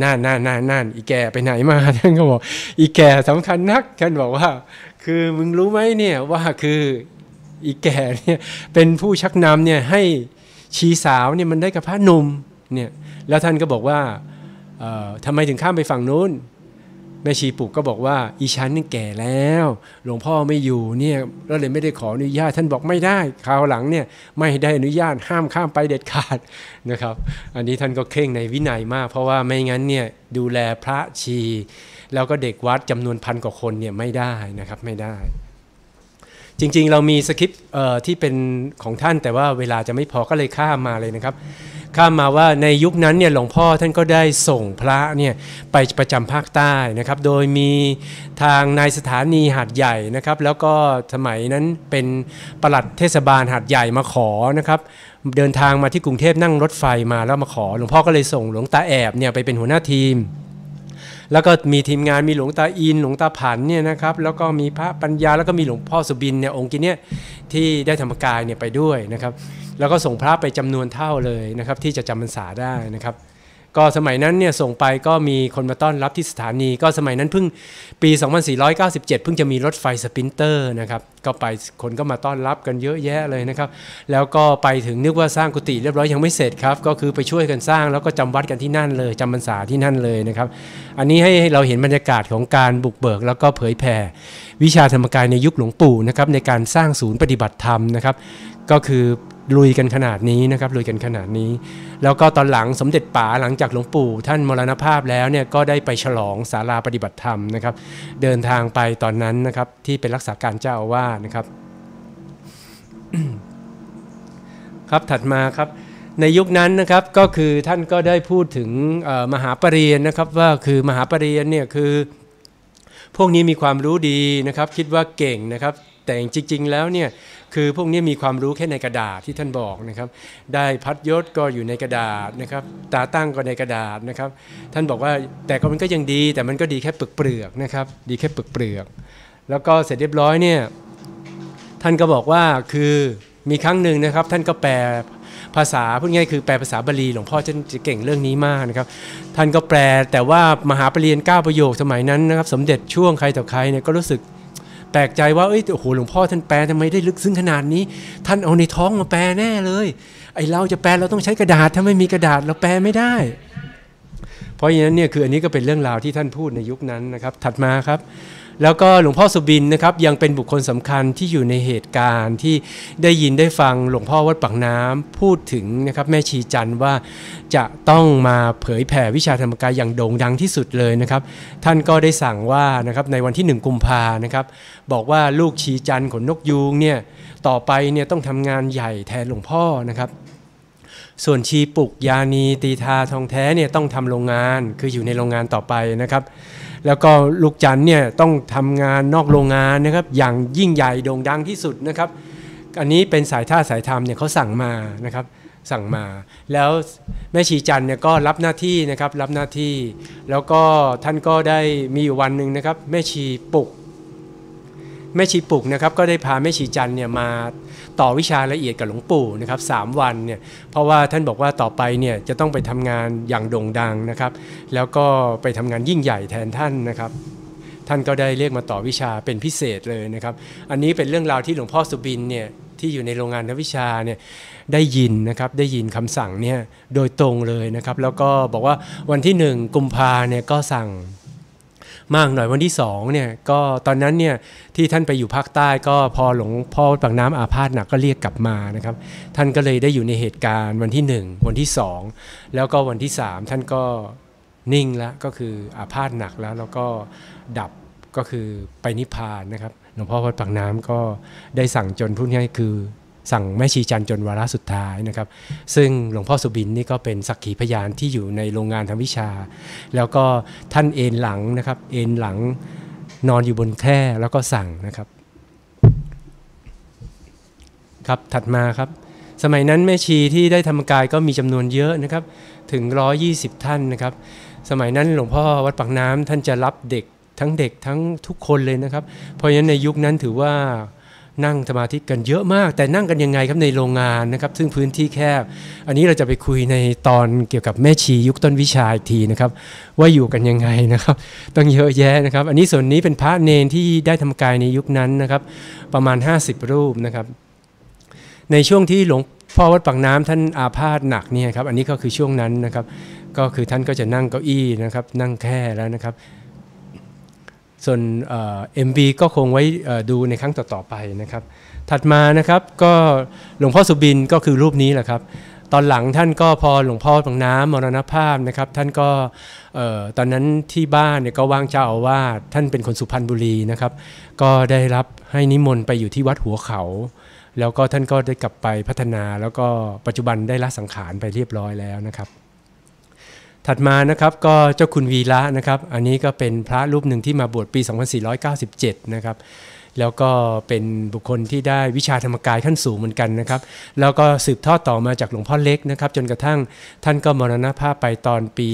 นั่นนั่นนั่นนั่นอีแกไปไหนมาท่านก็บอก อีแกสำคัญนัก ท่านบอกว่า คือมึงรู้ไหมเนี่ยว่าคืออีแกเนี่ยเป็นผู้ชักนำเนี่ยให้ชีสาวเนี่ยมันได้กับพระนมเนี่ยแล้วท่านก็บอกว่าทำไมถึงข้ามไปฝั่งนู้นแม่ชีปุกก็บอกว่าอีชั้นนี่แก่แล้ว หลวงพ่อไม่อยู่เนี่ยราเลยไม่ได้ขออนุญาต ท่านบอกไม่ได้ คราวหลังเนี่ยไม่ได้อนุญาตห้ามข้ามไปเด็ดขาดนะครับ อันนี้ท่านก็เคร่งในวินัยมาก เพราะว่าไม่งั้นเนี่ยดูแลพระชีแล้วก็เด็กวัดจำนวนพันกว่าคนเนี่ยไม่ได้นะครับไม่ได้จริงๆเรามีสคริปต์ที่เป็นของท่านแต่ว่าเวลาจะไม่พอก็เลยข้ามมาเลยนะครับข้ามาว่าในยุคนั้นเนี่ยหลวงพ่อท่านก็ได้ส่งพระเนี่ยไปประจำภาคใต้นะครับ โดยมีทางนายสถานีหาดใหญ่นะครับ แล้วก็สมัยนั้นเป็นปลัดเทศบาลหาดใหญ่มาขอนะครับ เดินทางมาที่กรุงเทพนั่งรถไฟมาแล้วมาขอ หลวงพ่อก็เลยส่ง หลวงตาแอบเนี่ยไปเป็นหัวหน้าทีม แล้วก็มีทีมงานมีหลวงตาอินหลวงตาผันเนี่ยนะครับ แล้วก็มีพระปัญญาแล้วก็มีหลวงพ่อสุบินเนี่ยองค์กินเนี่ยที่ได้ธรรมกายเนี่ยไปด้วยนะครับแล้วก็ส่งพระไปจำนวนเท่าเลยนะครับที่จะจำพรรษาได้นะครับ ก็สมัยนั้นเนี่ยส่งไปก็มีคนมาต้อนรับที่สถานี ก็สมัยนั้นเพิ่งปี 2497เพิ่งจะมีรถไฟสปินเตอร์นะครับก็ไปคนก็มาต้อนรับกันเยอะแยะเลยนะครับ แล้วก็ไปถึงนึกว่าสร้างกุฏิเรียบร้อยยังไม่เสร็จครับก็คือไปช่วยกันสร้างแล้วก็จำวัดกันที่นั่นเลยจำพรรษาที่นั่นเลยนะครับ อันนี้ให้เราเห็นบรรยากาศของการบุกเบิกแล้วก็เผยแผ่วิชาธรรมกายในยุคหลวงปู่นะครับในการสร้างศูนย์ปฏิบัติธรรมนะครับก็คือลุยกันขนาดนี้นะครับลุยกันขนาดนี้แล้วก็ตอนหลังสมเด็จป๋าหลังจากหลวงปู่ท่านมรณภาพแล้วเนี่ยก็ได้ไปฉลองศาลาปฏิบัติธรรมนะครับ เดินทางไปตอนนั้นนะครับ ที่เป็นรักษาการเจ้าอาวาสนะครับ ครับถัดมาครับในยุคนั้นนะครับก็คือท่านก็ได้พูดถึงมหาปรริญญานะครับ ว่าคือมหาปรริญญาเนี่ยคือพวกนี้มีความรู้ดีนะครับ คิดว่าเก่งนะครับ แต่จริง ๆ แล้วเนี่ยคือพวกนี้มีความรู้แค่ในกระดาษที่ท่านบอกนะครับได้พัดยศก็อยู่ในกระดาษนะครับตาตั้งก็ในกระดาษนะครับท่านบอกว่าแต่ก็มันก็ยังดี แต่มันก็ดีแค่เปลือกเปลือกนะครับดีแค่เปลือกเปลือก แล้วก็เสร็จเรียบร้อยเนี่ยท่านก็บอกว่าคือ มีครั้งหนึ่งนะครับท่านก็แปลภาษาพูดง่ายคือแปลภาษาบาลีหลวงพ่อจะเก่งเรื่องนี้มากนะครับ ท่านก็แปลแต่ว่ามหาปรริญญาเก้าประโยคสมัยนั้นนะครับสมเด็จช่วงใครต่อใครเนี่ยก็รู้สึกแปลกใจว่าเอ้ยโอ้โหหลวงพ่อท่านแปลทำไมได้ลึกซึ้งขนาดนี้ ท่านเอาในท้องมาแปลแน่เลย ไอเราจะแปลเราต้องใช้กระดาษ ถ้าไม่มีกระดาษเราแปลไม่ได้ เพราะฉะนั้นเนี่ยคืออันนี้ก็เป็นเรื่องราวที่ท่านพูดในยุคนั้นนะครับ ถัดมาครับแล้วก็หลวงพ่อสุบินนะครับยังเป็นบุคคลสำคัญที่อยู่ในเหตุการณ์ ที่ได้ยินได้ฟังหลวงพ่อวัดปักน้ำ พูดถึงนะครับ แม่ชีจันว่าจะต้องมาเผยแผ่วิชาธรรมกายอย่างโด่งดังที่สุดเลยนะครับ ท่านก็ได้สั่งว่านะครับในวันที่ 1 กุมภานะครับ บอกว่าลูกชีจันขนนกยูงเนี่ยต่อไปเนี่ยต้องทำงานใหญ่แทนหลวงพ่อนะครับ ส่วนชีปุกยานีตีทาทองแท้เนี่ยต้องทำโรงงานคืออยู่ในโรงงานต่อไปนะครับแล้วก็ลูกจันเนี่ยต้องทำงานนอกโรงงานนะครับ อย่างยิ่งใหญ่โด่งดังที่สุดนะครับ อันนี้เป็นสายท่าสายธรรมเนี่ยเขาสั่งมานะครับสั่งมา แล้วแม่ชีจันเนี่ยก็รับหน้าที่นะครับรับหน้าที่ แล้วก็ท่านก็ได้มีอยู่วันหนึ่งนะครับ แม่ชีปุก แม่ชีปุกนะครับก็ได้พาแม่ชีจันเนี่ยมาต่อวิชาละเอียดกับหลวงปู่นะครับสวันเนี่ยเพราะว่าท่านบอกว่าต่อไปเนี่ยจะต้องไปทำงานอย่างโด่งดังนะครับ แล้วก็ไปทำงานยิ่งใหญ่แทนท่านนะครับ ท่านก็ได้เรียกมาต่อวิชาเป็นพิเศษเลยนะครับ อันนี้เป็นเรื่องราวที่หลวงพ่อสุบินเนี่ยที่อยู่ในโรงงานนักวิชาเนี่ยได้ยินนะครับได้ยินคำสั่งเนี่ยโดยตรงเลยนะครับแล้วก็บอกว่าวันที่หนึ่งกุมภาเนี่ยก็สั่งมากหน่อยวันที่สองเนี่ยก็ตอนนั้นเนี่ยที่ท่านไปอยู่ภาคใต้ก็พอหลวงพ่อปากน้ำอาพาธหนักก็เรียกกลับมานะครับ ท่านก็เลยได้อยู่ในเหตุการณ์วันที่ 1 วันที่2แล้วก็วันที่ 3 ท่านก็นิ่งแล้วก็คืออาพาธหนักแล้ว แล้ว ก็ดับก็คือไปนิพพานนะครับหลวงพ่อวัดปากน้ำก็ได้สั่งจนพูดง่ายคือสั่งแม่ชีจันจนวาระสุดท้ายนะครับ ซึ่งหลวงพ่อสุบินนี่ก็เป็นสักขีพยานที่อยู่ในโรงงานทางวิชา แล้วก็ท่านเอนหลังนะครับเอนหลัง นอนอยู่บนแคร่แล้วก็สั่งนะครับครับ ถัดมาครับ สมัยนั้นแม่ชีที่ได้ทำกายก็มีจำนวนเยอะนะครับถึง 120 ท่านนะครับ สมัยนั้นหลวงพ่อวัดปากน้ำท่านจะรับเด็กทั้งเด็กทั้งทุกคนเลยนะครับ เพราะฉะนั้นในยุคนั้นถือว่านั่งสมาธิกันเยอะมากแต่นั่งกันยังไงครับในโรงงานนะครับซึ่งพื้นที่แคบ อันนี้เราจะไปคุยในตอนเกี่ยวกับแม่ชียุคต้นวิชาอีกทีนะครับ ว่าอยู่กันยังไงนะครับ ต้องเยอะแยะนะครับ อันนี้ส่วนนี้เป็นพระเนนที่ได้ทำกายในยุคนั้นนะครับ ประมาณ 50 รูปนะครับในช่วงที่หลวงพ่อวัดปากน้ำท่านอาพาธหนักเนี่ยครับอันนี้ก็คือช่วงนั้นนะครับ ก็คือท่านก็จะนั่งเก้าอี้นะครับนั่งแค่แล้วนะครับส่วนเอ็มบีก็คงไว้ดูในครั้งต่อๆไปนะครับ ถัดมานะครับก็หลวงพ่อสุบินก็คือรูปนี้แหละครับ ตอนหลังท่านก็พอหลวงพ่อบางน้ำมรณภาพนะครับ ท่านก็ตอนนั้นที่บ้านเนี่ยก็ว่างเจ้าอาวาสท่านเป็นคนสุพรรณบุรีนะครับ ก็ได้รับให้นิมนต์ไปอยู่ที่วัดหัวเขา แล้วก็ท่านก็ได้กลับไปพัฒนา แล้วก็ปัจจุบันได้ละสังขารไปเรียบร้อยแล้วนะครับถัดมานะครับก็เจ้าคุณวีระนะครับ อันนี้ก็เป็นพระรูปหนึ่งที่มาบวชปี 2497นะครับแล้วก็เป็นบุคคลที่ได้วิชาธรรมกายขั้นสูงเหมือนกันนะครับแล้วก็สืบทอดต่อมาจากหลวงพ่อเล็กนะครับ จนกระทั่งท่านก็มรณภาพไปตอนปี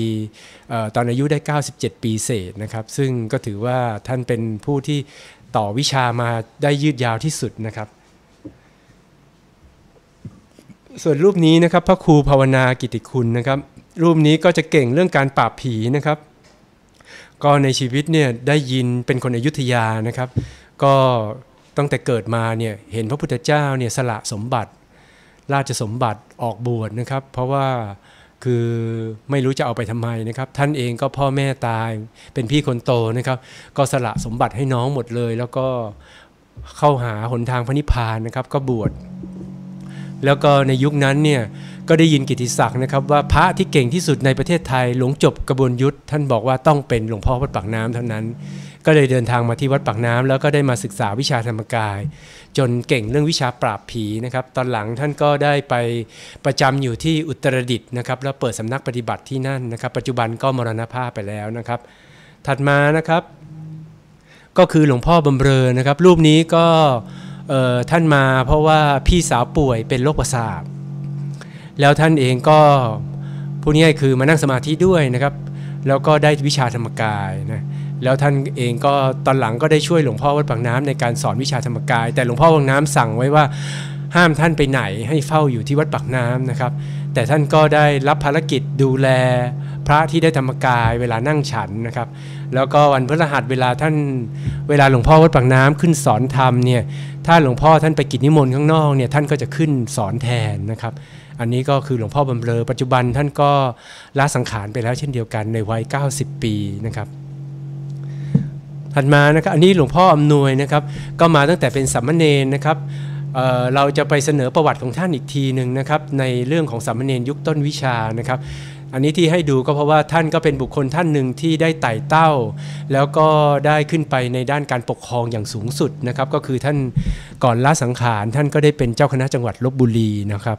ตอนอายุได้ 97 ปีเศษนะครับ ซึ่งก็ถือว่าท่านเป็นผู้ที่ต่อวิชามาได้ยืดยาวที่สุดนะครับ ส่วนรูปนี้นะครับ พระครูภาวนากิติคุณนะครับรูปนี้ก็จะเก่งเรื่องการปราบผีนะครับ ก็ในชีวิตเนี่ยได้ยินเป็นคนอยุธยานะครับ ก็ตั้งแต่เกิดมาเนี่ยเห็นพระพุทธเจ้าเนี่ยสละสมบัติราชสมบัติออกบวชนะครับ เพราะว่าคือไม่รู้จะเอาไปทำไมนะครับ ท่านเองก็พ่อแม่ตายเป็นพี่คนโตนะครับ ก็สละสมบัติให้น้องหมดเลย แล้วก็เข้าหาหนทางพระนิพพานนะครับก็บวช แล้วก็ในยุคนั้นเนี่ยก็ได้ยินกิติศักดิ์นะครับว่าพระที่เก่งที่สุดในประเทศไทยหลวงจบกระบวนยุทธท่านบอกว่าต้องเป็นหลวงพ่อวัดปากน้ำเท่านั้น ก็เลยเดินทางมาที่วัดปากน้ำ แล้วก็ได้มาศึกษาวิชาธรรมกาย จนเก่งเรื่องวิชาปราบผีนะครับตอนหลังท่านก็ได้ไปประจำอยู่ที่อุตรดิตถ์นะครับแล้วเปิดสำนักปฏิบัติที่นั่นนะครับ ปัจจุบันก็มรณภาพไปแล้วนะครับ ถัดมานะครับก็คือหลวงพ่อบำเรอนะครับรูปนี้ก็ท่านมาเพราะว่าพี่สาวป่วยเป็นโรคประสาทแล้วท่านเองก็ผู้นี้คือมานั่งสมาธิด้วยนะครับ แล้วก็ได้วิชาธรรมกายนะ แล้วท่านเองก็ตอนหลังก็ได้ช่วยหลวงพ่อวัดปากน้ำ ในการสอนวิชาธรรมกาย แต่หลวงพ่อวังน้ำสั่งไว้ว่าห้ามท่านไปไหนให้เฝ้าอยู่ที่วัดปากน้ำนะครับ แต่ท่านก็ได้รับภารกิจดูแลพระที่ได้ธรรมกาย เวลานั่งฉันนะครับ แล้วก็วันพฤหัสเวลาท่านเวลาหลวงพ่อวัดปากน้ำ ขึ้นสอนธรรมเนี่ย ถ้าหลวงพ่อท่านไปกิจนิมนต์ข้างนอกเนี่ยท่านก็จะขึ้นสอนแทนนะครับอันนี้ก็คือหลวงพ่อบำเรอปัจจุบันท่านก็ละสังขารไปแล้วเช่นเดียวกันในวัย90 ปีนะครับ ถัดมานะครับอันนี้หลวงพ่ออำนวยนะครับ ก็มาตั้งแต่เป็นสัมมเนนนะครับเเราจะไปเสนอประวัติของท่านอีกทีหนึ่งนะครับในเรื่องของสัมมเนนยุคต้นวิชานะครับอันนี้ที่ให้ดูก็เพราะว่าท่านก็เป็นบุคคลท่านหนึ่งที่ได้ไต่เต้า แล้วก็ได้ขึ้นไปในด้านการปกครองอย่างสูงสุดนะครับ ก็คือท่านก่อนละสังขารท่านก็ได้เป็นเจ้าคณะจังหวัดลบบุรีนะครับ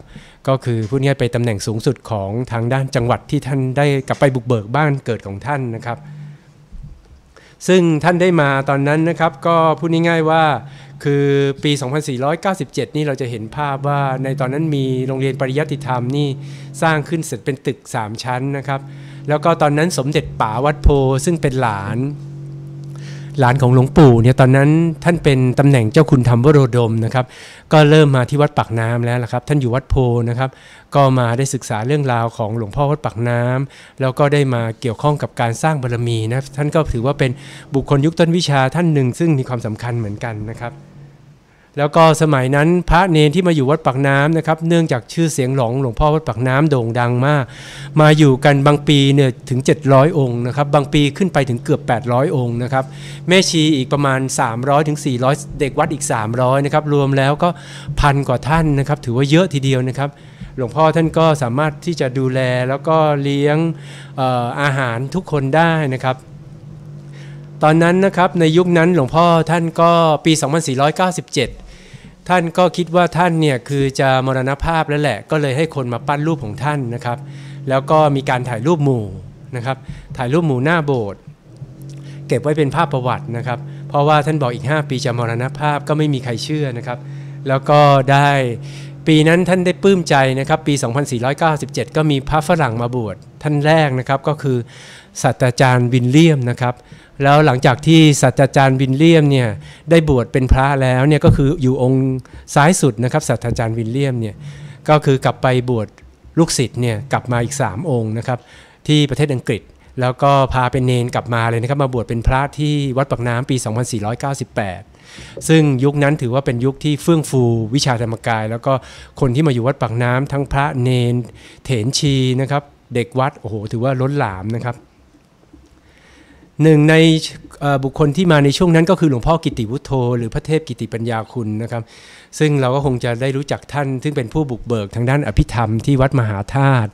ก็คือพูดง่ายไปตำแหน่งสูงสุดของทางด้านจังหวัดที่ท่านได้กลับไปบุกเบิกบ้านเกิดของท่านนะครับซึ่งท่านได้มาตอนนั้นนะครับ ก็พูดง่ายๆว่าคือปี 2497 นี่เราจะเห็นภาพว่าในตอนนั้นมีโรงเรียนปริยัติธรรมนี่ สร้างขึ้นเสร็จเป็นตึก 3 ชั้นนะครับ แล้วก็ตอนนั้นสมเด็จป๋าวัดโพซึ่งเป็นหลานหลานของหลวงปู่เนี่ยตอนนั้นท่านเป็นตำแหน่งเจ้าคุณธรรมวโรดมนะครับ ก็เริ่มมาที่วัดปากน้ำแล้วละครับ ท่านอยู่วัดโพนะครับ ก็มาได้ศึกษาเรื่องราวของหลวงพ่อวัดปากน้ำแล้วก็ได้มาเกี่ยวข้องกับการสร้างบารรมีนะท่านก็ถือว่าเป็นบุคคลยุคต้นวิชาท่านหนึ่งซึ่งมีความสำคัญเหมือนกันนะครับแล้วก็สมัยนั้นพระเนนที่มาอยู่วัดปากน้ำนะครับ เนื่องจากชื่อเสียงหลงหลวงพ่อวัดปากน้ำโด่งดังมาก มาอยู่กันบางปีเนี่ยถึง700องค์นะครับ บางปีขึ้นไปถึงเกือบ 800องค์นะครับ แม่ชีอีกประมาณ 300ถึง400 เด็กวัดอีก 300นะครับรวมแล้วก็พันกว่าท่านนะครับ ถือว่าเยอะทีเดียวนะครับ หลวงพ่อท่านก็สามารถที่จะดูแลแล้วก็เลี้ยงออาหารทุกคนได้นะครับตอนนั้นนะครับในยุคนั้นหลวงพ่อท่านก็ปี 2497 ท่านก็คิดว่าท่านเนี่ยคือจะมรณภาพแล้วแหละ ก็เลยให้คนมาปั้นรูปของท่านนะครับ แล้วก็มีการถ่ายรูปหมู่นะครับ ถ่ายรูปหมู่หน้าโบสถ์เก็บไว้เป็นภาพประวัตินะครับ เพราะว่าท่านบอกอีก 5 ปีจะมรณภาพก็ไม่มีใครเชื่อนะครับ แล้วก็ได้ปีนั้นท่านได้ปลื้มใจนะครับ ปี 2497 ก็มีพระฝรั่งมาบวชท่านแรกนะครับก็คือศาสตราจารย์วินเลียมนะครับแล้วหลังจากที่ศาสตราจารย์วินเลียมเนี่ยได้บวชเป็นพระแล้วเนี่ยก็คืออยู่องค์ซ้ายสุดนะครับศาสตราจารย์วินเลียมเนี่ยก็คือกลับไปบวชลูกศิษย์เนี่ยกลับมาอีก 3 องค์นะครับที่ประเทศอังกฤษ แล้วก็พาเป็นเนนกลับมาเลยนะครับ มาบวชเป็นพระที่วัดปากน้ำปี 2498 ซึ่งยุคนั้นถือว่าเป็นยุคที่เฟื่องฟูวิชาธรรมกาย แล้วก็คนที่มาอยู่วัดปากน้ำทั้งพระเนน เถนชีนะครับ เด็กวัดโอ้โหถือว่าล้นหลามนะครับหนึ่งในบุคคลที่มาในช่วงนั้นก็คือหลวงพ่อกิติวุฒโธ หรือพระเทพกิติปัญญาคุณนะครับ ซึ่งเราก็คงจะได้รู้จักท่าน ซึ่งเป็นผู้บุกเบิกทางด้านอภิธรรมที่วัดมหาธาตุ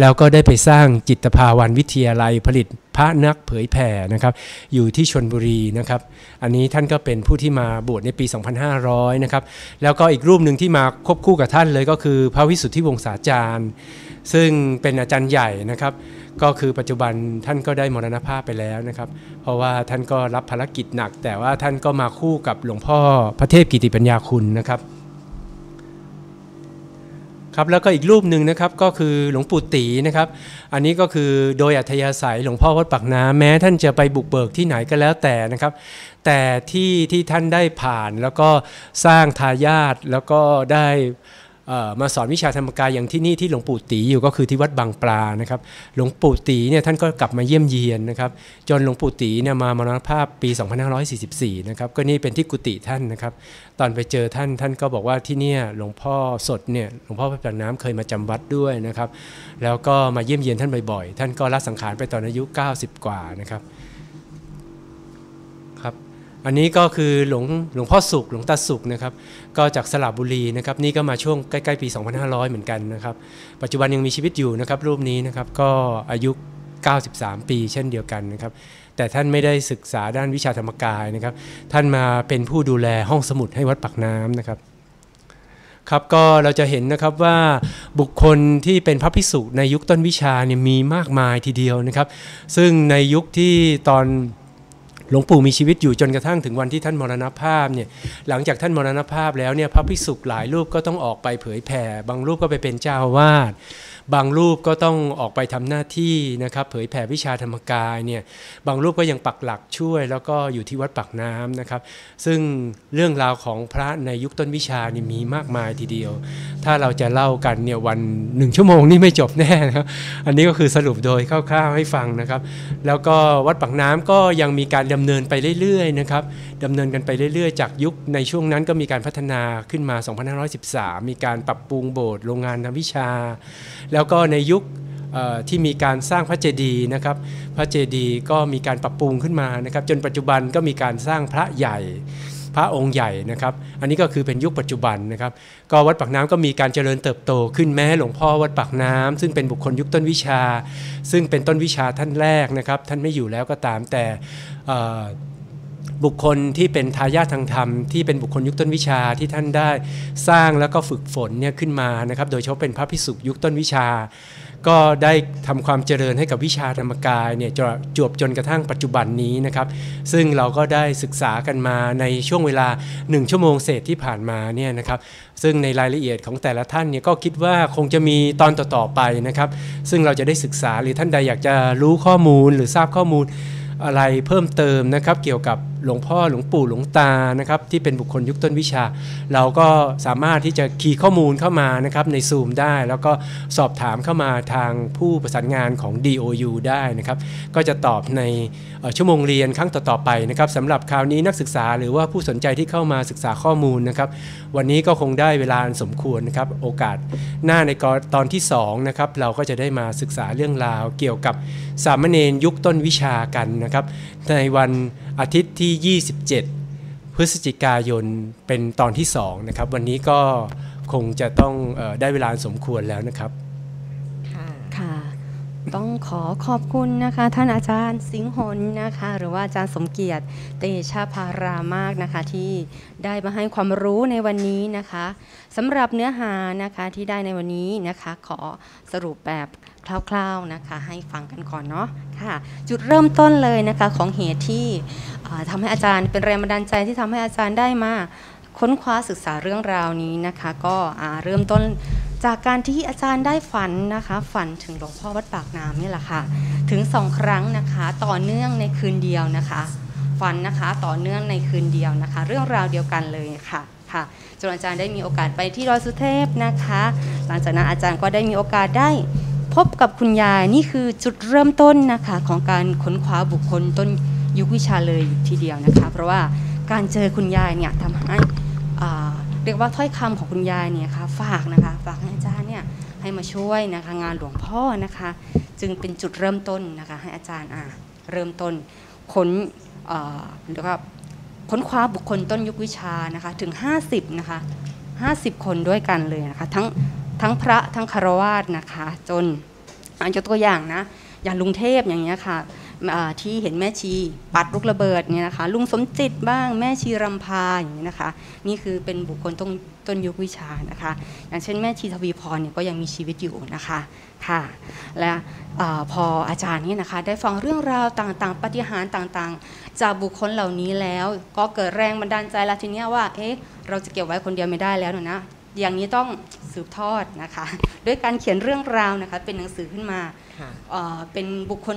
แล้วก็ได้ไปสร้างจิตภาวันวิทยาลัยผลิตพระนักเผยแผ่นะครับ อยู่ที่ชนบุรีนะครับ อันนี้ท่านก็เป็นผู้ที่มาบวชในปี 2500นะครับแล้วก็อีกรูปหนึ่งที่มาควบคู่กับท่านเลยก็คือพระวิสุทธิวงศาจารย์ ซึ่งเป็นอาจารย์ใหญ่นะครับก็คือปัจจุบันท่านก็ได้มรณภาพไปแล้วนะครับ เพราะว่าท่านก็รับภารกิจหนัก แต่ว่าท่านก็มาคู่กับหลวงพ่อพระเทพกิติปัญญาคุณนะครับครับ แล้วก็อีกรูปหนึ่งนะครับก็คือหลวงปู่ตีนะครับ อันนี้ก็คือโดยอัธยาศัยหลวงพ่อวัดปากน้ำแม้ท่านจะไปบุกเบิกที่ไหนก็แล้วแต่นะครับ แต่ที่ที่ท่านได้ผ่านแล้วก็สร้างทายาทแล้วก็ได้มาสอนวิชาธรรมกายอย่างที่นี่ที่หลวงปู่ตีอยู่ก็คือที่วัดบางปลานะครับหลวงปู่ตีเนี่ยท่านก็กลับมาเยี่ยมเยียนนะครับ จนหลวงปู่ตีเนี่ยมามรณภาพปี 2544นะครับก็นี่เป็นที่กุฏิท่านนะครับ ตอนไปเจอท่านท่านก็บอกว่าที่เนี่ยหลวงพ่อสดเนี่ยหลวงพ่อพระปากน้ำเคยมาจำวัดด้วยนะครับ แล้วก็มาเยี่ยมเยียนท่านบ่อยๆท่านก็ละสังขารไปตอนอายุ 90 กว่านะครับอันนี้ก็คือหลวงหลวงพ่อสุขหลวงตาสุขนะครับก็จากสระบุรีนะครับนี่ก็มาช่วงใกล้ๆปี 2500 เหมือนกันนะครับปัจจุบันยังมีชีวิตอยู่นะครับรูปนี้นะครับก็อายุ93 ปีเช่นเดียวกันนะครับแต่ท่านไม่ได้ศึกษาด้านวิชาธรรมกายนะครับท่านมาเป็นผู้ดูแลห้องสมุดให้วัดปักน้ำนะครับครับก็เราจะเห็นนะครับว่าบุคคลที่เป็นพระภิกษุในยุคต้นวิชาเนี่ยมีมากมายทีเดียวนะครับซึ่งในยุคที่ตอนหลวงปู่มีชีวิตอยู่จนกระทั่งถึงวันที่ท่านมรณภาพเนี่ย หลังจากท่านมรณภาพแล้วเนี่ยพระภิกษุหลายรูปก็ต้องออกไปเผยแผ่ บางรูปก็ไปเป็นเจ้าวาดบางรูปก็ต้องออกไปทำหน้าที่นะครับเผยแผ่วิชาธรรมกายเนี่ยบางรูปก็ยังปักหลักช่วย แล้วก็อยู่ที่วัดปักน้ำนะครับ ซึ่งเรื่องราวของพระในยุคต้นวิชานี่มีมากมายทีเดียว ถ้าเราจะเล่ากันเนี่ยวันหนึ่งชั่วโมงนี่ไม่จบแน่นะครับอันนี้ก็คือสรุปโดยคร่าวๆให้ฟังนะครับ แล้วก็วัดปักน้ำก็ยังมีการดำเนินไปเรื่อยๆนะครับดำเนินกันไปเรื่อยๆจากยุคในช่วงนั้นก็มีการพัฒนาขึ้นมา 2513 มีการปรับปรุงโบสถ์โรงงานทำวิชาแล้วก็ในยุคที่มีการสร้างพระเจดีย์นะครับพระเจดีย์ก็มีการปรับปรุงขึ้นมานะครับ จนปัจจุบันก็มีการสร้างพระใหญ่พระองค์ใหญ่นะครับอันนี้ก็คือเป็นยุคปัจจุบันนะครับก็วัดปากน้ำก็มีการเจริญเติบโตขึ้นแม้หลวงพ่อวัดปากน้ำ ซึ่งเป็นบุคคลยุคต้นวิชา ซึ่งเป็นต้นวิชาท่านแรกนะครับท่านไม่อยู่แล้วก็ตาม แต่บุคคลที่เป็นทายาททางธรรมที่เป็นบุคคลยุคต้นวิชาที่ท่านได้สร้างแล้วก็ฝึกฝนเนี่ยขึ้นมานะครับโดยเฉพาะเป็นพระพิสุกยุคต้นวิชา ก็ได้ทำความเจริญให้กับวิชาธรรมกายเนี่ยจวบจนกระทั่งปัจจุบันนี้นะครับซึ่งเราก็ได้ศึกษากันมาในช่วงเวลา1ชั่วโมงเศษที่ผ่านมาเนี่ยนะครับซึ่งในรายละเอียดของแต่ละท่านเนี่ยก็คิดว่าคงจะมีตอนต่อๆไปนะครับ ซึ่งเราจะได้ศึกษาหรือท่านใดอยากจะรู้ข้อมูลหรือทราบข้อมูลอะไรเพิ่มเติมนะครับเกี่ยวกับหลวงพ่อหลวงปู่หลวงตานะครับที่เป็นบุคคลยุคต้นวิชา เราก็สามารถที่จะคีย์ข้อมูลเข้ามานะครับในซูมได้ แล้วก็สอบถามเข้ามาทางผู้ประสานงานของ DOU ได้นะครับก็จะตอบในชั่วโมงเรียนครั้งต่อ ๆ ไปนะครับสำหรับคราวนี้นักศึกษาหรือว่าผู้สนใจที่เข้ามาศึกษาข้อมูลนะครับ วันนี้ก็คงได้เวลาสมควรนะครับโอกาสหน้าในตอนที่2นะครับเราก็จะได้มาศึกษาเรื่องราว เกี่ยวกับสามเณรยุคต้นวิชากันนะครับในวันอาทิตย์ที่ 27 พฤศจิกายน เป็นตอนที่ 2 นะครับ วันนี้ก็คงจะต้องได้เวลาสมควรแล้วนะครับต้องขอขอบคุณนะคะท่านอาจารย์สิงห์หนนะคะ หรือว่าอาจารย์สมเกียรติเตชะพารามากนะคะที่ได้มาให้ความรู้ในวันนี้นะคะสำหรับเนื้อหานะคะที่ได้ในวันนี้นะคะ ขอสรุปแบบคร่าวๆนะคะ ให้ฟังกันก่อนเนาะค่ะ จุดเริ่มต้นเลยนะคะของเหตุที่ทำให้อาจารย์เป็นแรงบันดาลใจที่ทำให้อาจารย์ได้มา ค้นคว้าศึกษาเรื่องราวนี้นะคะ ก็เริ่มต้นจากการที่อาจารย์ได้ฝันนะคะฝันถึงหลวงพ่อวัดปากน้ำนี่แหละค่ะถึงสองครั้งนะคะ ต่อเนื่องในคืนเดียวนะคะฝันนะคะต่อเนื่องในคืนเดียวนะคะ เรื่องราวเดียวกันเลยค่ะค่ะจนอาจารย์ได้มีโอกาสไปที่รอยสุเทพนะคะ หลังจากนั้นอาจารย์ก็ได้มีโอกาสได้พบกับคุณยายนี่คือจุดเริ่มต้นนะคะของการค้นคว้าบุคคลต้นยุควิชาเลยทีเดียวนะคะ เพราะว่าการเจอคุณยายเนี่ยทำให้เรียกว่าถ้อยคำของคุณยายเนี่ยคะฝากนะคะ ฝากให้อาจารย์เนี่ยให้มาช่วยนะคะงานหลวงพ่อนะคะ จึงเป็นจุดเริ่มต้นนะคะ ให้อาจารย์อ่าเริ่มต้นค้นหรือว่าค้นคว้าบุคคลต้นยุควิชานะคะ ถึง50นะคะ50 คนด้วยกันเลยนะคะทั้งทั้งพระทั้งคารวาสนะคะ จนอาจจะตัวอย่างนะ อย่างลุงเทพอย่างเงี้ยค่ะที่เห็นแม่ชี ปัดลูกระเบิดเนี่ยนะคะลุงสมจิตบ้างแม่ชีรำพาอย่างนี้นะคะนี่คือเป็นบุคคลต้นต้นยุควิชานะคะอย่างเช่นแม่ชีทวีพรเนี่ยก็ยังมีชีวิตอยู่นะคะค่ะและอพออาจารย์นี่นะคะได้ฟังเรื่องราวต่าง ๆปฏิหารต่างๆ จากบุคคลเหล่านี้แล้วก็เกิดแรงบันดาลใจแล้วทีนี้ว่าเอ๊ะเราจะเก็บไว้คนเดียวไม่ได้แล้วนะอย่างนี้ต้องสืบทอดนะคะด้วยการเขียนเรื่องราวนะคะเป็นหนังสือขึ้นมาเป็นบุคคล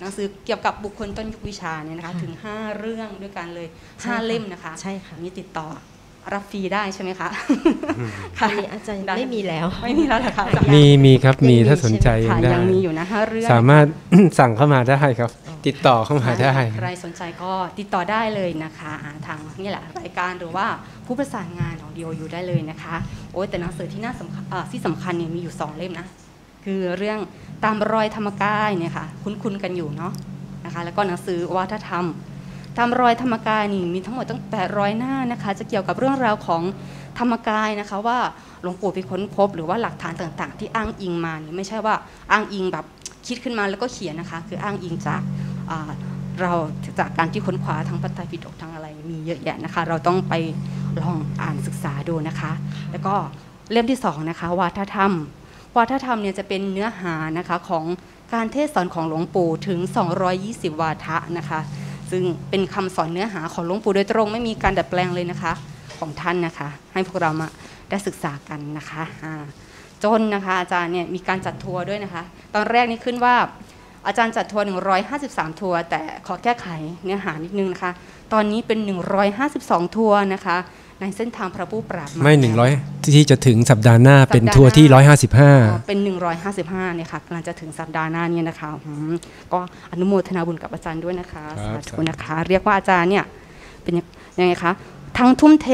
หนังสือเกี่ยวกับบุคคลต้นยุควิชาเนี่ยนะคะถึง 5 เรื่องด้วยกันเลย 5 เล่มนะคะ ใช่ค่ะนีติดต่อรับฟรีได้ใช่ไหมคะค่ะอาจารย์ไม่มีแล้วไม่มีแล้วหรอคะมีมีครับมีถ้าสนใจ ยังได้ยังมีอยู่นะคะเรื่องสามารถสั่งเข้ามาได้ครับ ติดต่อเข้ามาได้ ใครสนใจก็ติดต่อได้เลยนะคะ ทางนี่แหละ รายการหรือว่าผู้ประสานงานของดีโอยูได้เลยนะคะ โอ้แต่หนังสือที่น่าสำคัญที่สำคัญเนี่ยมีอยู่ 2 เล่มนะคือเรื่องตามรอยธรรมกายเนี่ยค่ะคุ้น ๆ กันอยู่เนาะนะคะแล้วก็หนังสือวัฒธรรม ตามรอยธรรมกายนี่มีทั้งหมดตั้ง800หน้านะคะ จะเกี่ยวกับเรื่องราวของธรรมกายนะคะว่าหลวงปู่ไปค้นพบหรือว่าหลักฐานต่างๆ ที่อ้างอิงมานี่ไม่ใช่ว่าอ้างอิงแบบคิดขึ้นมาแล้วก็เขียนนะคะ คืออ้างอิงจากเราจากการที่ค้นคว้าทั้งปัตไตรปิฎกทั้งอะไรมีเยอะแยะนะคะเราต้องไปลองอ่านศึกษาดูนะคะ แล้วก็เล่มที่สองนะคะวัฒธรรมวัฒธรรมเนี่ยจะเป็นเนื้อหานะคะของการเทศสอนของหลวงปู่ถึง 220 วาทะนะคะ ซึ่งเป็นคำสอนเนื้อหาของหลวงปู่โดยตรงไม่มีการดัดแปลงเลยนะคะของท่านนะคะ ให้พวกเรามาได้ศึกษากันนะคะจนนะคะอาจารย์เนี่ยมีการจัดทัวร์ด้วยนะคะ ตอนแรกนี่ขึ้นว่าอาจารย์จัดทัวร์ 153 ทัวร์แต่ขอแก้ไขเนื้อหานิดนึงนะคะ ตอนนี้เป็น 152 ทัวร์นะคะในเส้นทางพระผู้ปราบไม่หนึ่งร้อยที่จะถึงสัปดาห์หน้าเป็นทัวร์ที่ร้อยห้าสิบห้าเป็นหนึ่งร้อยห้าสิบห้าเนี่ยค่ะกำลังจะถึงสัปดาห์หน้าเนี่ยนะคะก็อนุโมทนาบุญกับ อาจารย์ด้วยนะคะสาธุนะคะ เรียกว่าอาจารย์เนี่ยเป็นยังไงคะทั้งทุ่มเท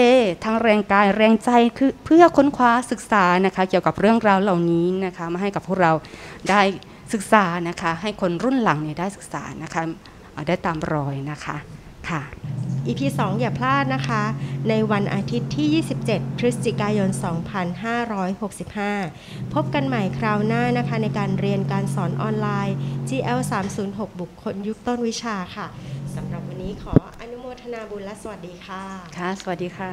ทั้งแรงกายแรงใจคือเพื่อค้นคว้าศึกษานะคะเกี่ยวกับเรื่องราวเหล่านี้นะคะ มาให้กับพวกเราได้ศึกษานะคะ ให้คนรุ่นหลังเนี่ยได้ศึกษานะคะ ได้ตามรอยนะคะค่ะ EP 2อย่าพลาดนะคะ ในวันอาทิตย์ที่ 27พฤศจิกายน 2565 พบกันใหม่คราวหน้านะคะในการเรียนการสอนออนไลน์ GL 306บุคคลยุคต้นวิชาค่ะ สำหรับวันนี้ขออนุโมทนาบุญและสวัสดีค่ะ ค่ะ สวัสดีค่ะ